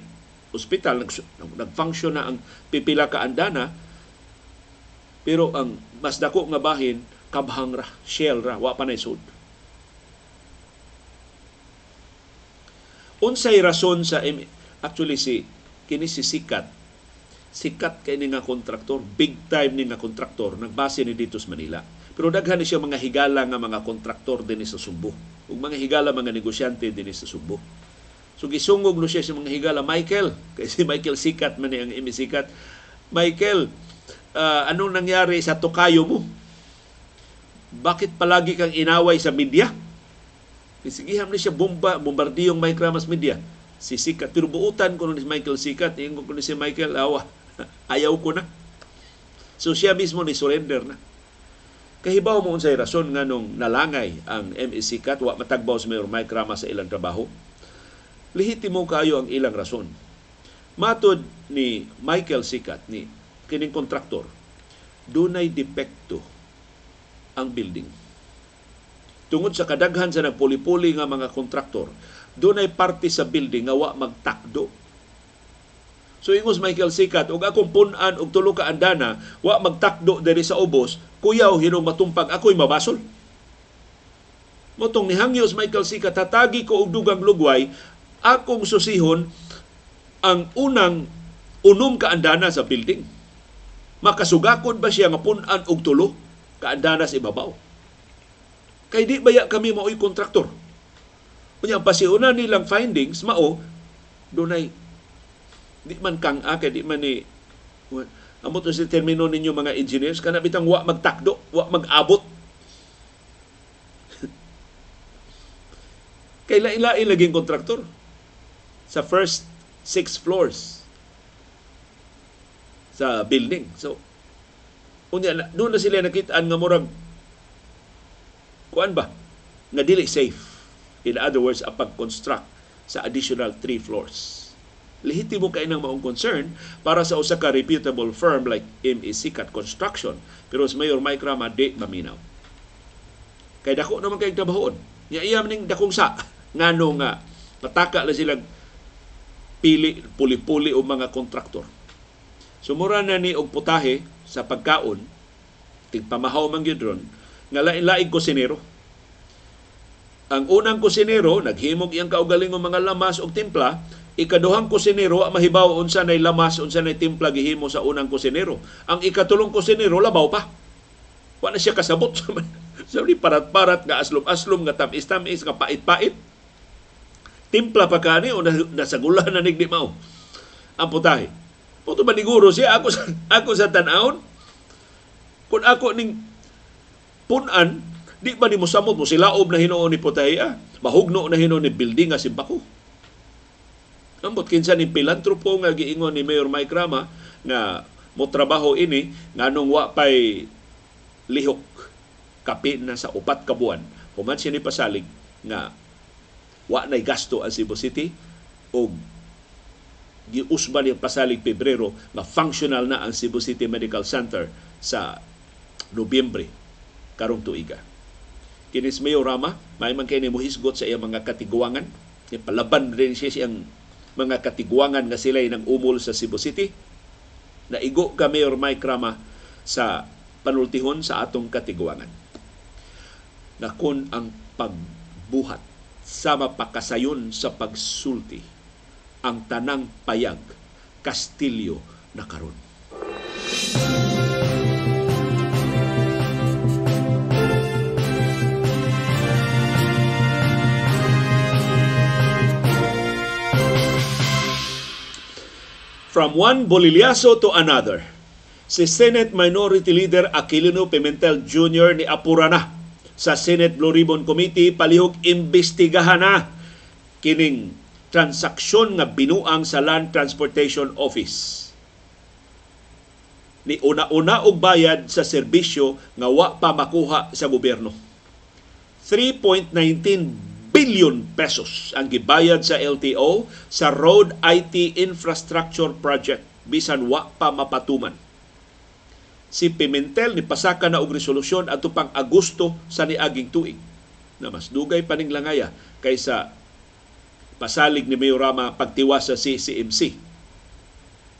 ospital, nag, nag-function na ang pipila ka andana, pero ang mas dako nga bahin, kabhang ra, shell ra, wa pa na isod. Unsay rason sa actually si kini si sikat sikat kay ni nga kontraktor, big time ni nga kontraktor, nagbase ni dito sa Manila. Pero daghan ni siya mga higala nga mga kontraktor din sa Sumbo. Ug mga higala mga negosyante din sa Sumbo. So gisungog no siya sa mga higala, Michael, *laughs* kay si Michael sikat man eh, ang imisikat. Michael, uh, anong nangyari sa tukayo mo? Bakit palagi kang inaway sa media? Sigihan ni siya bomba, bombardiyong Mike Ramos media. Si Sikat, pero buutan ko ni Michael Sikat, ingon ko ni si Michael, awa, *laughs* ayaw ko na. So siya mismo ni surrender na. Kahibaw mo unsay rason nga nung nalangay ang MEC Kat, wa matagbaw sa Mayor Mike Rama sa ilang trabaho lehitimo kayo ang ilang rason. Matod ni Michael Sikat, ni kining kontraktor, dunay depekto ang building. Tungod sa kadaghan sa nagpuli-puli nga mga kontraktor, dunay parte sa building nga wa magtakdo. So ingos Michael Sikat, og akong punan og tulo ka andana, wa magtakdo diri sa ubos, kuyaw hinong matumpag ako'y mabasol. Motong ni Hangyo Michael Sikat, tatagi ko og dugang lugway akong susihon ang unang unom kaandana sa building. Makasugakon ba siya nga punan og tulo kaandana sa ibabaw? Kay di baya kami maoy kontraktor. Unya pasiuna nilang findings mao dunay di man kang ake di man ni amo to si termino ninyo mga engineers kana bitang wa magtakdo wa magabot *laughs* kay lain-lain laging kontraktor sa first six floors sa building. So, unya, doon na sila nakitaan nga murag kuan ba? Nga dili safe. In other words, apag construct sa additional three floors. Lehitimo kay nang maong concern para sa usa ka reputable firm like MEC Cat Construction pero si Mayor Mike Rama di maminaw. Kay dako naman kay tabahoon. Niya iya ning dakong sa *laughs* ngano nga pataka la silang pili puli-puli o mga kontraktor. Sumura na ni og putahe sa pagkaon tigpamahaw man gyud ron nga lain-laig kusinero. Ang unang kusinero naghimog iyang kaugalingong mga lamas og timpla ikaduhang kusinero mahibaw unsa nay lamas unsa nay timpla gihimo sa unang kusinero ang ikatulong kusinero labaw pa Wala siya kasabot *laughs* sa ni parat-parat nga aslom-aslom nga tamis-tamis nga pait-pait timpla pa kani o nasagula na nigdi mao ang putahe. Puto Guru siya ako sa, ako sa tanawon kun ako ning punan di ba ni musamot mo silaob na hinuon ni putahe ah mahugno na hinuon ni building nga simpako. Ambot kinsa ni pilantropo nga giingon ni Mayor Mike Rama na mo trabaho ini nganong wa pay lihok kapin na sa upat kabuan. buwan human sini pasalig na Wa nay gasto ang Cebu City o giusban yung pasalig Pebrero na functional na ang Cebu City Medical Center sa Nobyembre karong tuiga. Kinis Mayo Rama, may man kini muhisgot sa iyang mga katiguangan. Palaban rin siya siyang mga katiguangan nga sila nang umol sa Cebu City. Naigo ka Mayor Mike Rama sa panultihon sa atong katiguangan. Na ang pagbuhat sama pakasayon sa pagsulti ang tanang payag Kastilyo na karon. From one bolilyaso to another, si Senate Minority Leader Aquilino Pimentel Jr. ni Apurana sa Senate Blue Ribbon Committee palihog imbestigahan na kining transaksyon nga binuang sa Land Transportation Office. Ni una-una og bayad sa serbisyo nga wa pa makuha sa gobyerno. 3.19 billion pesos ang gibayad sa LTO sa Road IT Infrastructure Project bisan wa pa mapatuman si Pimentel ni pasaka na og resolusyon adto pang Agosto sa niaging tuig na mas dugay pa ning langaya kaysa pasalig ni Mayorama pagtiwas sa CCMC.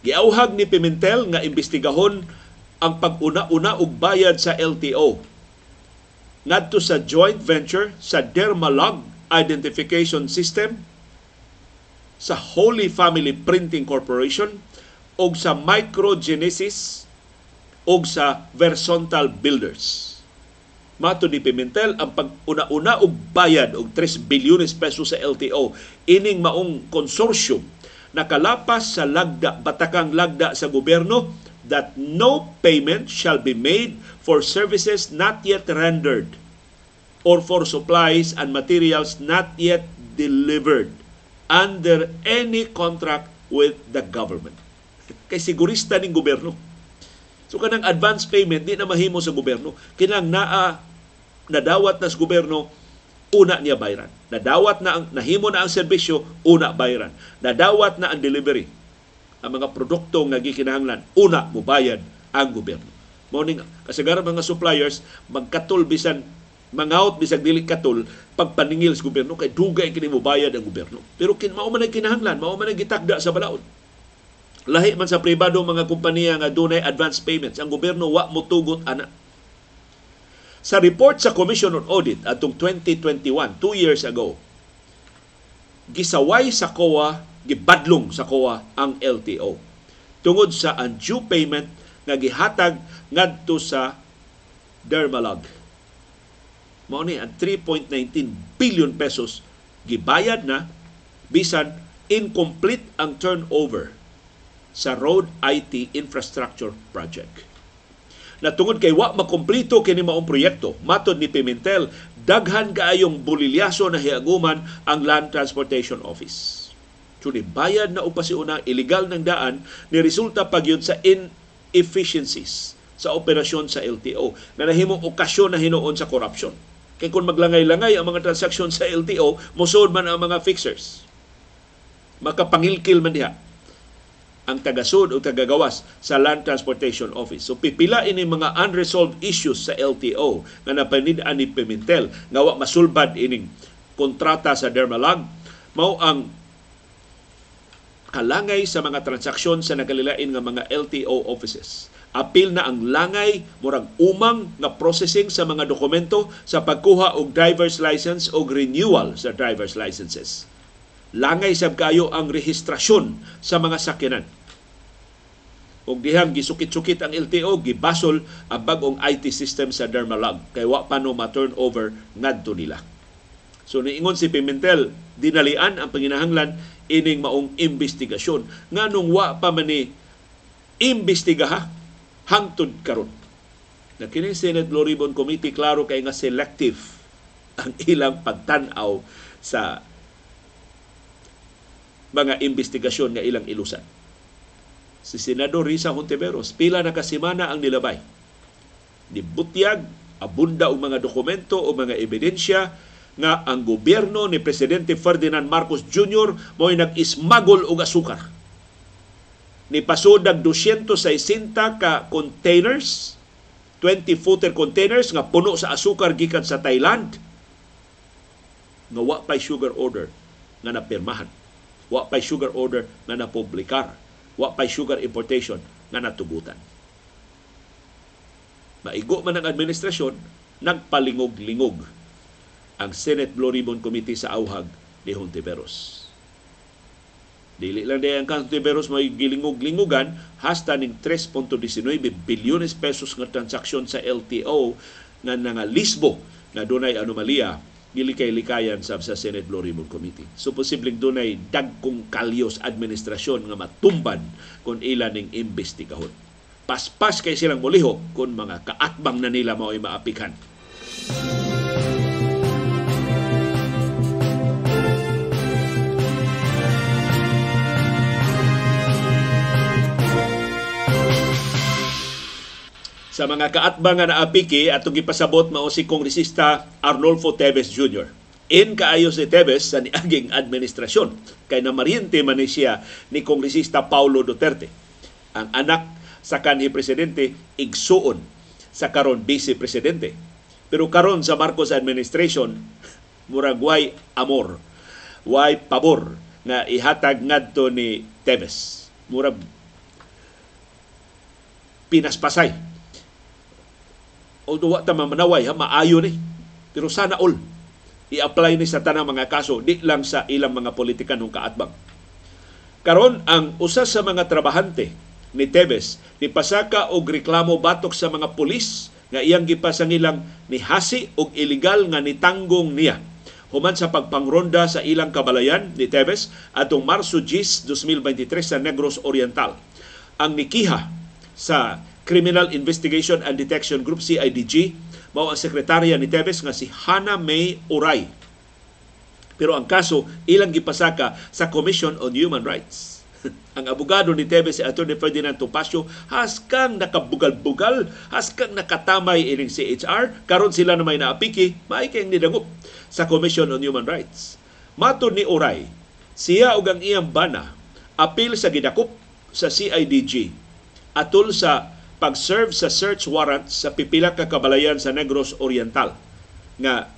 Giauhag ni Pimentel nga imbestigahon ang pag-una-una og bayad sa LTO ngadto sa joint venture sa Dermalog Identification System sa Holy Family Printing Corporation o sa Microgenesis o sa horizontal builders. Mato ni Pimentel ang pag-una-una og bayad og 3 bilyones pesos sa LTO ining maong konsorsyum nakalapas sa lagda batakang lagda sa gobyerno that no payment shall be made for services not yet rendered or for supplies and materials not yet delivered under any contract with the government. Kay sigurista ning gobyerno So kanang advance payment di na mahimo sa gobyerno, kinang naa nadawat na sa gobyerno una niya bayran. Nadawat na ang nahimo na ang serbisyo, una bayran. Nadawat na ang delivery. Ang mga produkto nga gikinahanglan, una mo bayad ang gobyerno. Morning, kasagaran mga suppliers magkatul bisan mangaut bisag dili katul pagpaningil sa gobyerno kay dugay kini bayad ang gobyerno. Pero kin mao man kinahanglan, mao man gitakda sa balaod. Lahi man sa pribado mga kumpanya nga dunay advance payments, ang gobyerno wa motugot ana. Sa report sa Commission on Audit atong 2021, two years ago, gisaway sa COA, gibadlong sa COA ang LTO. Tungod sa undue payment nga gihatag ngadto sa Dermalog. Mao ni ang 3.19 billion pesos gibayad na bisan incomplete ang turnover sa Road IT Infrastructure Project. Natungod kay wa makompleto kini maong proyekto, matod ni Pimentel, daghan kaayong bulilyaso na hiaguman ang Land Transportation Office. Suni bayad na upasiuna ilegal ng daan ni resulta pagyon sa inefficiencies sa operasyon sa LTO na nahimong okasyon na hinoon sa korupsyon. Kay kung maglangay-langay ang mga transaksyon sa LTO, musod man ang mga fixers. Makapangilkil man diha ang tagasud o tagagawas sa Land Transportation Office. So pipila ini mga unresolved issues sa LTO nga napanid ani Pimentel nga wa masulbad ining kontrata sa Dermalag mao ang kalangay sa mga transaksyon sa nagalilain nga mga LTO offices. Apil na ang langay murag umang nga processing sa mga dokumento sa pagkuha og driver's license o renewal sa driver's licenses. Langay sab kayo ang rehistrasyon sa mga sakyanan. Og dihang gisukit-sukit ang LTO, gibasol ang bagong IT system sa Dermalog kay wa pa no ma-turn over ngadto nila. So niingon si Pimentel, dinalian ang panginahanglan ining maong imbestigasyon nganong wa pa man ni imbestiga hangtod karon. Na kini Senate Blue Committee klaro kay nga selective ang ilang pagtan-aw sa mga investigasyon nga ilang ilusan. Si Senador Risa Hontiveros, pila na kasimana ang nilabay. Nibutyag, abunda og mga dokumento o mga ebidensya nga ang gobyerno ni Presidente Ferdinand Marcos Jr. mo'y nag-ismagol og asukar. Nipasod og 260 ka containers, 20 footer containers nga puno sa asukar gikan sa Thailand nga wa pay sugar order nga napirmahan Wa pay sugar order nga napublikar. Wa pay sugar importation nga natugutan. Maigo man ang administrasyon, nagpalingog-lingog ang Senate Blue Ribbon Committee sa Auhag ni Hontiveros. Dili lang dahil ang Hontiveros may gilingog-lingogan hasta ning 3.19 bilyones pesos nga transaksyon sa LTO na nangalisbo na dunay anomalia gilikay-likayan sab sa Senate Blue Ribbon Committee. So posibleng dunay dagkong kalyos administrasyon nga matumban kung ila ning imbestigahon. Paspas kay silang muliho kung mga kaatbang na nila mao'y maapikan. Music sa mga kaatba nga naapiki at gipasabot mao si Kongresista Arnolfo Teves Jr. In kaayo si Teves sa niaging administrasyon kay namariente man ni siya ni Kongresista Paulo Duterte. Ang anak sa kanhi presidente igsuon sa karon vice presidente. Pero karon sa Marcos administration murag way amor, way pabor nga ihatag ngadto ni Teves. Murag pinaspasay although wa ta mamanaway ha maayo ni pero sana all i-apply ni sa tanang mga kaso di lang sa ilang mga politikanong kaatbang karon ang usa sa mga trabahante ni Tebes ni pasaka og reklamo batok sa mga pulis nga iyang gipasangilang ni hasi og ilegal nga nitanggong niya human sa pagpangronda sa ilang kabalayan ni Tevez atong Marso 10, 2023 sa Negros Oriental. Ang nikiha sa Criminal Investigation and Detection Group CIDG mao ang sekretarya ni Tevez nga si Hannah May Oray. Pero ang kaso ilang gipasaka sa Commission on Human Rights. *laughs* ang abogado ni Tevez si Attorney Ferdinand Topacio has kang nakabugal-bugal, has kang nakatamay ining CHR karon sila na may naapiki, maay kayang nidangup sa Commission on Human Rights. Matod ni Oray, siya ug ang iyang bana apil sa gidakop sa CIDG atol sa pag-serve sa search warrant sa pipila ka kabalayan sa Negros Oriental nga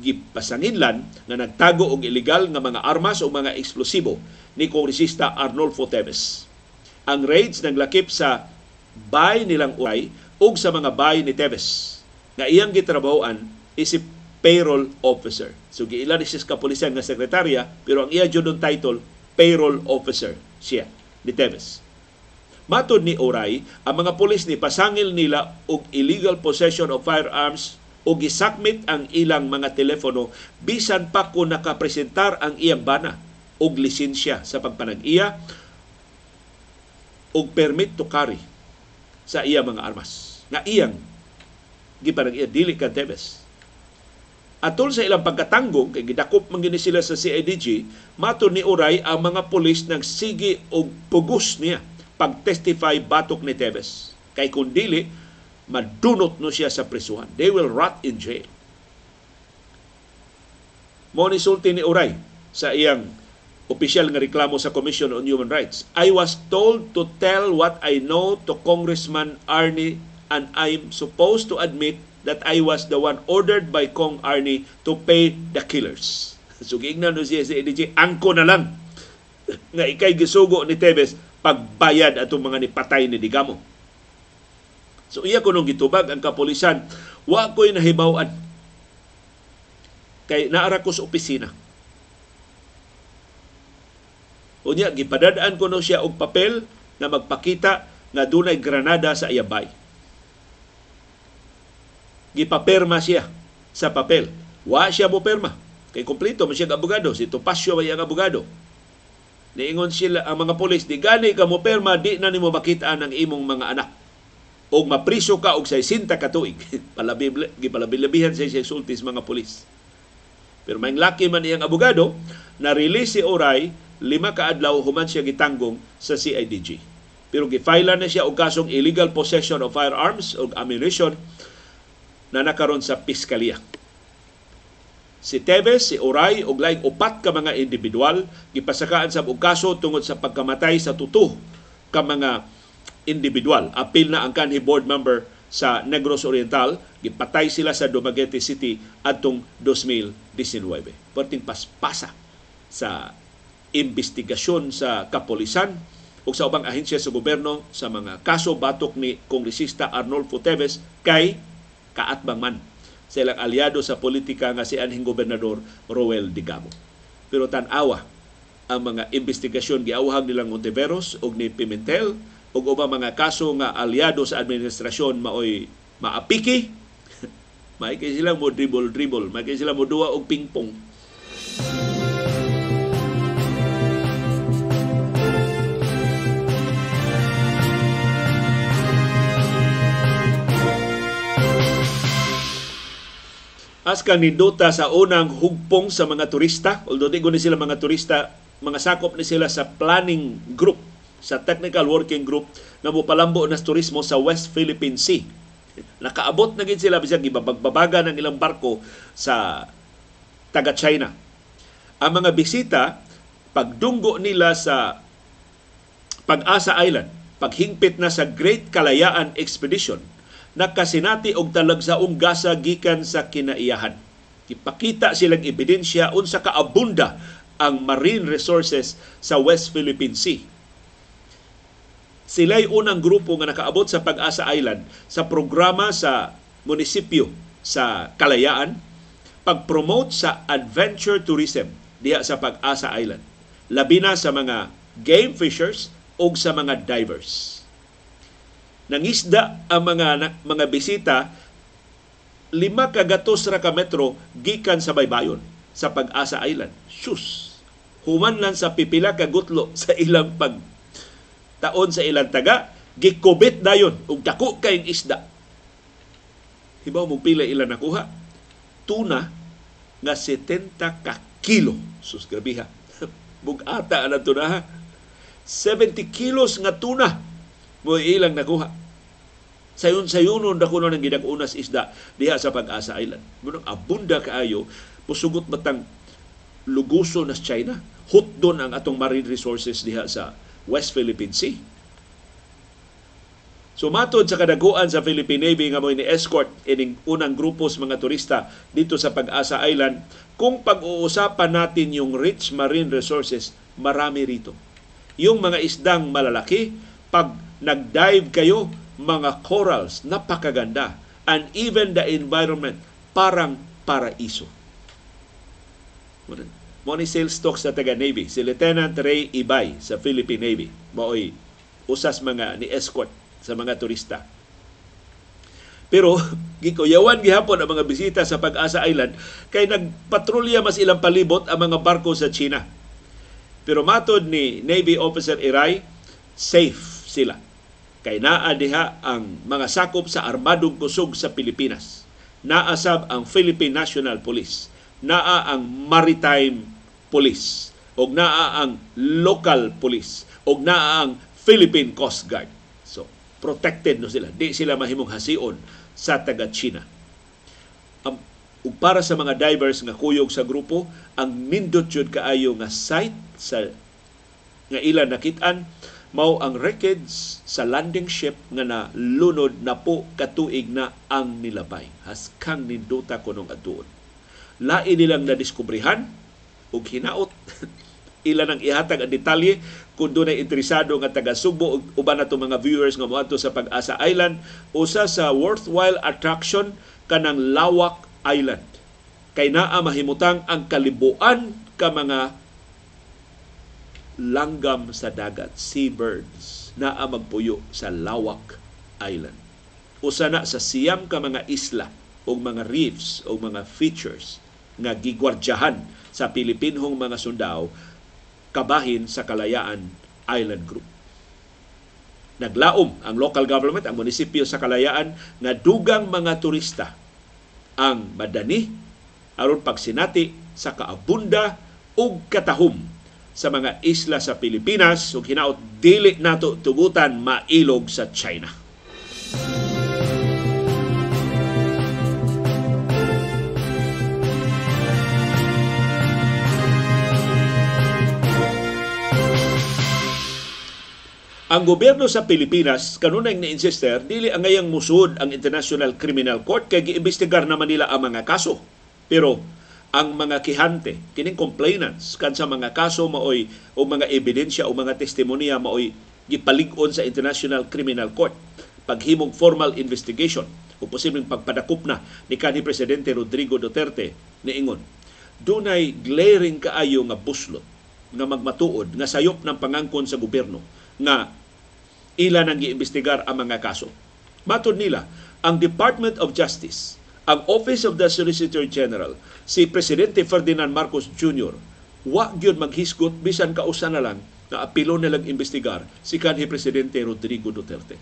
gipasanginlan nga nagtago og illegal nga mga armas o mga eksplosibo ni Kongresista Arnolfo Teves. Ang raids naglakip sa bay nilang uray ug sa mga bay ni Teves nga iyang gitrabahoan isip payroll officer. So giila ni siya kapulisan nga sekretarya pero ang iya jud title payroll officer siya ni Teves. Matod ni Oray, ang mga pulis ni pasangil nila og illegal possession of firearms o gisakmit ang ilang mga telepono bisan pa kung nakapresentar ang iyang bana o lisensya sa pagpanag-iya o permit to carry sa iyang mga armas nga iyang gipanag iya dili ka Tebes Atol sa ilang pagkatanggong, kay gidakop man sila sa CIDG, mato ni Uray ang mga pulis ng sige og pugos niya pag-testify batok ni Teves. Kay kung dili, madunot no siya sa prisuhan. They will rot in jail. Monisulti ni Uray sa iyang opisyal nga reklamo sa Commission on Human Rights. I was told to tell what I know to Congressman Arnie and I'm supposed to admit that I was the one ordered by Kong Arnie to pay the killers. So, *laughs* giignan no siya sa EDG, angko na lang *laughs* nga ikay gisugo ni Tebes pagbayad atong mga nipatay ni Digamo. So iya ko nung gitubag ang kapolisan, wa ko'y nahibawan. Kay naara ko sa opisina. Unya, gipadadaan ko no siya og papel na magpakita na dunay granada sa iyabay. Gipapirma siya sa papel. Wa siya mo perma. Kay kompleto man siya abogado. Si Topacio ay ang abogado Niingon sila ang mga pulis, di gani ka mo perma, di na nimo makita ang imong mga anak. O mapriso ka og 60 ka tuig. *laughs* Gipalabilabihan sa siya sultis mga pulis. Pero may laki man iyang abogado, na-release si Oray, lima ka adlaw human siya gitanggong sa CIDG. Pero gifilan na siya og kasong illegal possession of firearms o ammunition na nakaron sa piskalya. Si Tevez, si Oray ug laing upat ka mga individual gipasakaan sa og kaso tungod sa pagkamatay sa tuto ka mga individual. Apil na ang kanhi board member sa Negros Oriental, gipatay sila sa Dumaguete City adtong 2019. Perting paspasa sa investigasyon sa kapolisan o sa ubang ahensya sa gobyerno sa mga kaso batok ni Kongresista Arnolfo Teves kay kaatbang man sa ilang aliado sa politika nga si anhing gobernador Roel Digamo. Pero tan tanawa ang mga investigasyon giawhag nilang Monteveros og ni Pimentel og ubang mga kaso nga aliado sa administrasyon maoy maapiki *laughs* may kay sila mo dribble dribble may kay sila mo duwa og pingpong Aska nindota sa unang hugpong sa mga turista, although di ni sila mga turista, mga sakop ni sila sa planning group, sa technical working group na mupalambo na turismo sa West Philippine Sea. Nakaabot na gid sila bisag gibabagbabaga ng ilang barko sa taga China. Ang mga bisita pagdunggo nila sa Pag-asa Island, paghingpit na sa Great Kalayaan Expedition nakasinati og talagsaong gasa gikan sa kinaiyahan. Ipakita silang ebidensya unsa kaabunda ang marine resources sa West Philippine Sea. Sila'y unang grupo nga nakaabot sa Pag-asa Island sa programa sa munisipyo sa Kalayaan pag-promote sa adventure tourism diha sa Pag-asa Island. Labi na sa mga game fishers o sa mga divers nangisda ang mga mga bisita lima ka ra ka metro gikan sa baybayon sa Pag-asa Island. Sus. Human lang sa pipila ka gutlo *laughs* sa ilang pag taon sa ilang taga gikubit dayon ug dako kayong isda. Hibaw mo pila ilan nakuha? Tuna nga 70 ka kilo. Sus grabe *laughs* Bugata ang tuna ha. 70 kilos nga tuna mo ilang nakuha. Sayon-sayonon na kuno ng gidang-unas isda diha sa Pag-asa Island. Munang abunda kaayo, pusugot batang luguso na China. Hot doon ang atong marine resources diha sa West Philippine Sea. So matod sa kadaguan sa Philippine Navy nga mo ni-escort ining unang grupo sa mga turista dito sa Pag-asa Island, kung pag-uusapan natin yung rich marine resources, marami rito. Yung mga isdang malalaki, pag nagdive kayo, mga corals, napakaganda. And even the environment, parang paraiso. Mo ni sales talks sa taga Navy, si Lieutenant Ray Ibay sa Philippine Navy. Maoy, usas mga ni escort sa mga turista. Pero *laughs* gikuyawan gihapon ang mga bisita sa Pag-asa Island kay nagpatrolya mas ilang palibot ang mga barko sa China. Pero matod ni Navy Officer Iray, safe sila kay naa diha ang mga sakop sa armadong kusog sa Pilipinas. Naasab ang Philippine National Police, naa ang Maritime Police, og naa ang Local Police, og naa ang Philippine Coast Guard. So, protected no sila. Di sila mahimong hasion sa taga-China. Ang, ug para sa mga divers nga kuyog sa grupo, ang nindot yun kaayo nga site sa nga ilan nakitaan mao ang wreckage sa landing ship nga nalunod na po katuig na ang nilabay. Haskang ninduta ko nung atuon. Lain nilang nadiskubrihan o hinaot. *laughs* Ila nang ihatag ang detalye kung doon ay interesado nga taga Subo o uban nato mga viewers nga moadto sa Pag-asa Island usa sa worthwhile attraction kanang Lawak Island. Kay naa mahimutang ang kalibuan ka mga langgam sa dagat, seabirds, na ang magpuyo sa Lawak Island. Usa na sa siyam ka mga isla o mga reefs o mga features nga gigwardyahan sa Pilipinhong mga sundao kabahin sa Kalayaan Island Group. Naglaom ang local government, ang munisipyo sa Kalayaan na dugang mga turista ang madani aron pagsinati sa kaabunda ug katahom sa mga isla sa Pilipinas ug hinaot dili nato tugutan mailog sa China. Ang gobyerno sa Pilipinas kanunay ni insister dili ang ngayang musud ang International Criminal Court kay giimbestigar naman nila ang mga kaso. Pero ang mga kihante kining complainants kan sa mga kaso maoy o mga ebidensya o mga testimonya maoy gipalig-on sa International Criminal Court paghimog formal investigation o posibleng pagpadakop na ni kanhi presidente Rodrigo Duterte niingon dunay glaring kaayo nga buslot nga magmatuod nga sayop ng pangangkon sa gobyerno nga ila nang giimbestigar ang mga kaso. Matod nila, ang Department of Justice ang Office of the Solicitor General, si Presidente Ferdinand Marcos Jr., wa gyud maghisgot bisan kausa na lang na apilo nilang investigar si kanhi Presidente Rodrigo Duterte.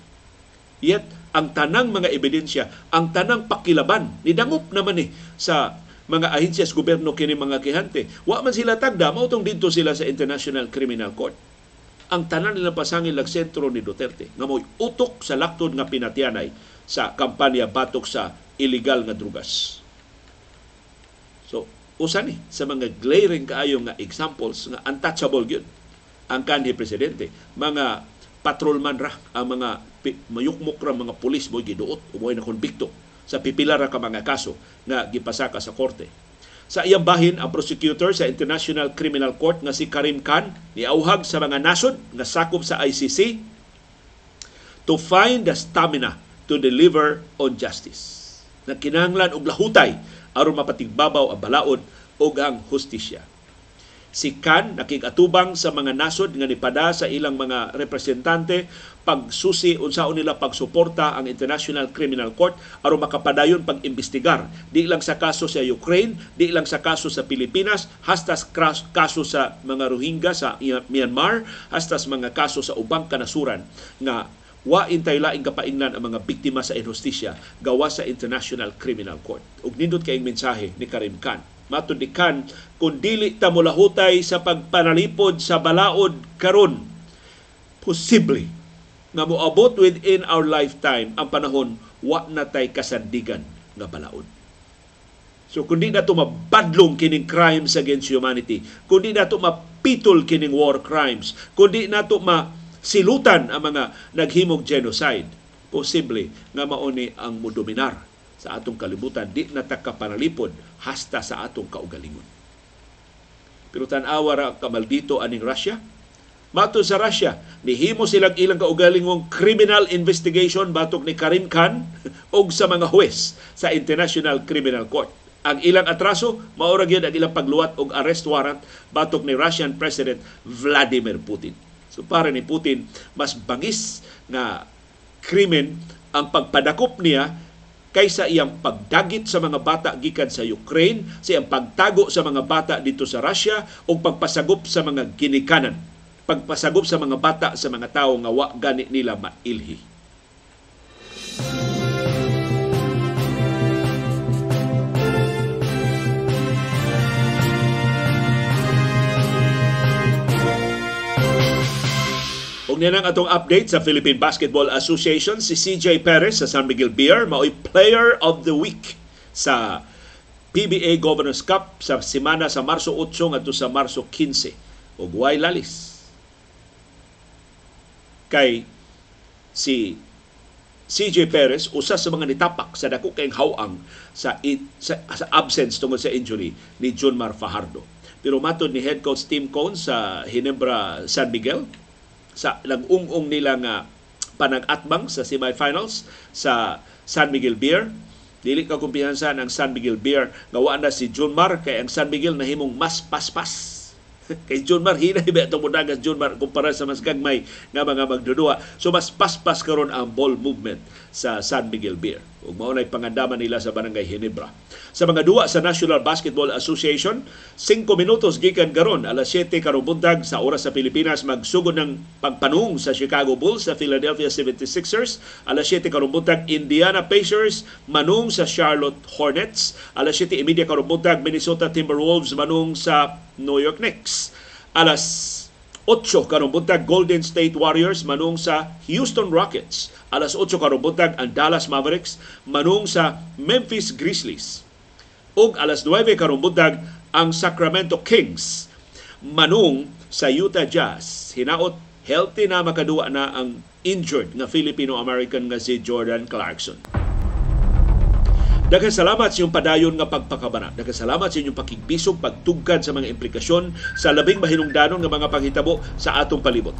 Yet, ang tanang mga ebidensya, ang tanang pakilaban, nidangup naman ni eh, sa mga ahinsya sa gobyerno kini mga kihante. Wa man sila tagda, mautong dito sila sa International Criminal Court. Ang tanang nila pasangil lag sentro ni Duterte nga mo'y utok sa laktod nga pinatyanay sa kampanya batok sa illegal nga drugas. So, usa ni sa mga glaring kaayo nga examples nga untouchable gyud ang kanhi presidente. Mga patrolman ra ang mga mayukmok ra mga pulis mo giduot o na konbikto sa pipila ra ka mga kaso nga gipasaka sa korte. Sa iyang bahin ang prosecutor sa International Criminal Court nga si Karim Khan ni niauhag sa mga nasod nga sakop sa ICC to find the stamina to deliver on justice na kinanglan og lahutay aron mapatigbabaw ang balaod o ang hustisya. Si Khan nakigatubang sa mga nasod nga nipada sa ilang mga representante pagsusi unsaon nila pagsuporta ang International Criminal Court aron makapadayon pag-imbestigar di lang sa kaso sa Ukraine, di lang sa kaso sa Pilipinas, hasta kaso sa mga Rohingya sa Myanmar, hasta mga kaso sa ubang kanasuran nga Wa intay laing kapainglan ang mga biktima sa injustisya gawa sa International Criminal Court. Ug nindot kayong mensahe ni Karim Khan. Matud ni Khan, kung dili ta mulahutay sa pagpanalipod sa balaod karon, possibly nga moabot within our lifetime ang panahon wa na tay kasandigan nga balaod. So kundi na mabadlong kining crimes against humanity, kundi na mapitol kining war crimes, kundi na ma silutan ang mga naghimog genocide, posible nga mauni ang mudominar sa atong kalibutan, di natakapanalipod hasta sa atong kaugalingon. Pero tanawa ra kamaldito aning Russia, Mato sa Russia, nihimo silang ilang kaugalingong criminal investigation batok ni Karim Khan *laughs* o sa mga huwes sa International Criminal Court. Ang ilang atraso, maurag yun ang ilang pagluwat og arrest warrant batok ni Russian President Vladimir Putin. So para ni Putin, mas bangis nga krimen ang pagpadakop niya kaysa iyang pagdagit sa mga bata gikan sa Ukraine, sa iyang pagtago sa mga bata dito sa Russia o pagpasagop sa mga ginikanan, pagpasagop sa mga bata sa mga tao nga wa gani nila mailhi. Thank Ug ninang atong update sa Philippine Basketball Association si CJ Perez sa San Miguel Beer maoy Player of the Week sa PBA Governors Cup sa semana sa Marso 8 ngadto sa Marso 15 ug way lalis kay si CJ Perez usa sa mga nitapak sa dako kay hawang sa, sa, sa absence tungod sa injury ni Junmar Fajardo. Pero matod ni head coach Tim Cohn sa Hinebra San Miguel, sa nagungong nila nga panag-atbang sa semifinals sa San Miguel Beer. Dili ka kumpiyansa ng San Miguel Beer. Gawa na si John Mar kay ang San Miguel nahimong mas paspas. *laughs* kay John Mar hinay ba itong mudagas John Mar kumpara sa mas gagmay nga mga magdudua. So mas paspas karon ang ball movement sa San Miguel Beer ug mao nay pangandaman nila sa barangay Hinebra. Sa mga duwa sa National Basketball Association, 5 minutos gikan garon alas 7 karubuntag sa oras sa Pilipinas magsugod ng pagpanung sa Chicago Bulls sa Philadelphia 76ers, alas 7 karubuntag Indiana Pacers manung sa Charlotte Hornets, alas 7 7:30 e karubuntag Minnesota Timberwolves manung sa New York Knicks. Alas 8 karong buntag Golden State Warriors manung sa Houston Rockets. Alas 8 karong buntag ang Dallas Mavericks manung sa Memphis Grizzlies. Ug alas 9 karong buntag ang Sacramento Kings manung sa Utah Jazz. Hinaot healthy na makaduwa na ang injured nga Filipino-American nga si Jordan Clarkson. Daghang salamat sa inyong padayon nga pagpakabana. Daghang salamat sa inyong pakigbisog, pagtugkad sa mga implikasyon sa labing mahinungdanon nga mga panghitabo sa atong palibot.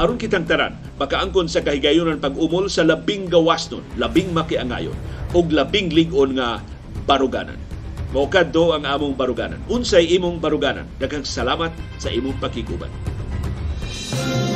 Aron kitang taran, makaangkon sa kahigayonan pag-umol sa labing gawas nun, labing makiangayon, o labing ligon nga baruganan. Maukadto ang among baruganan. Unsay imong baruganan. Daghang salamat sa imong pakiguban. Thank you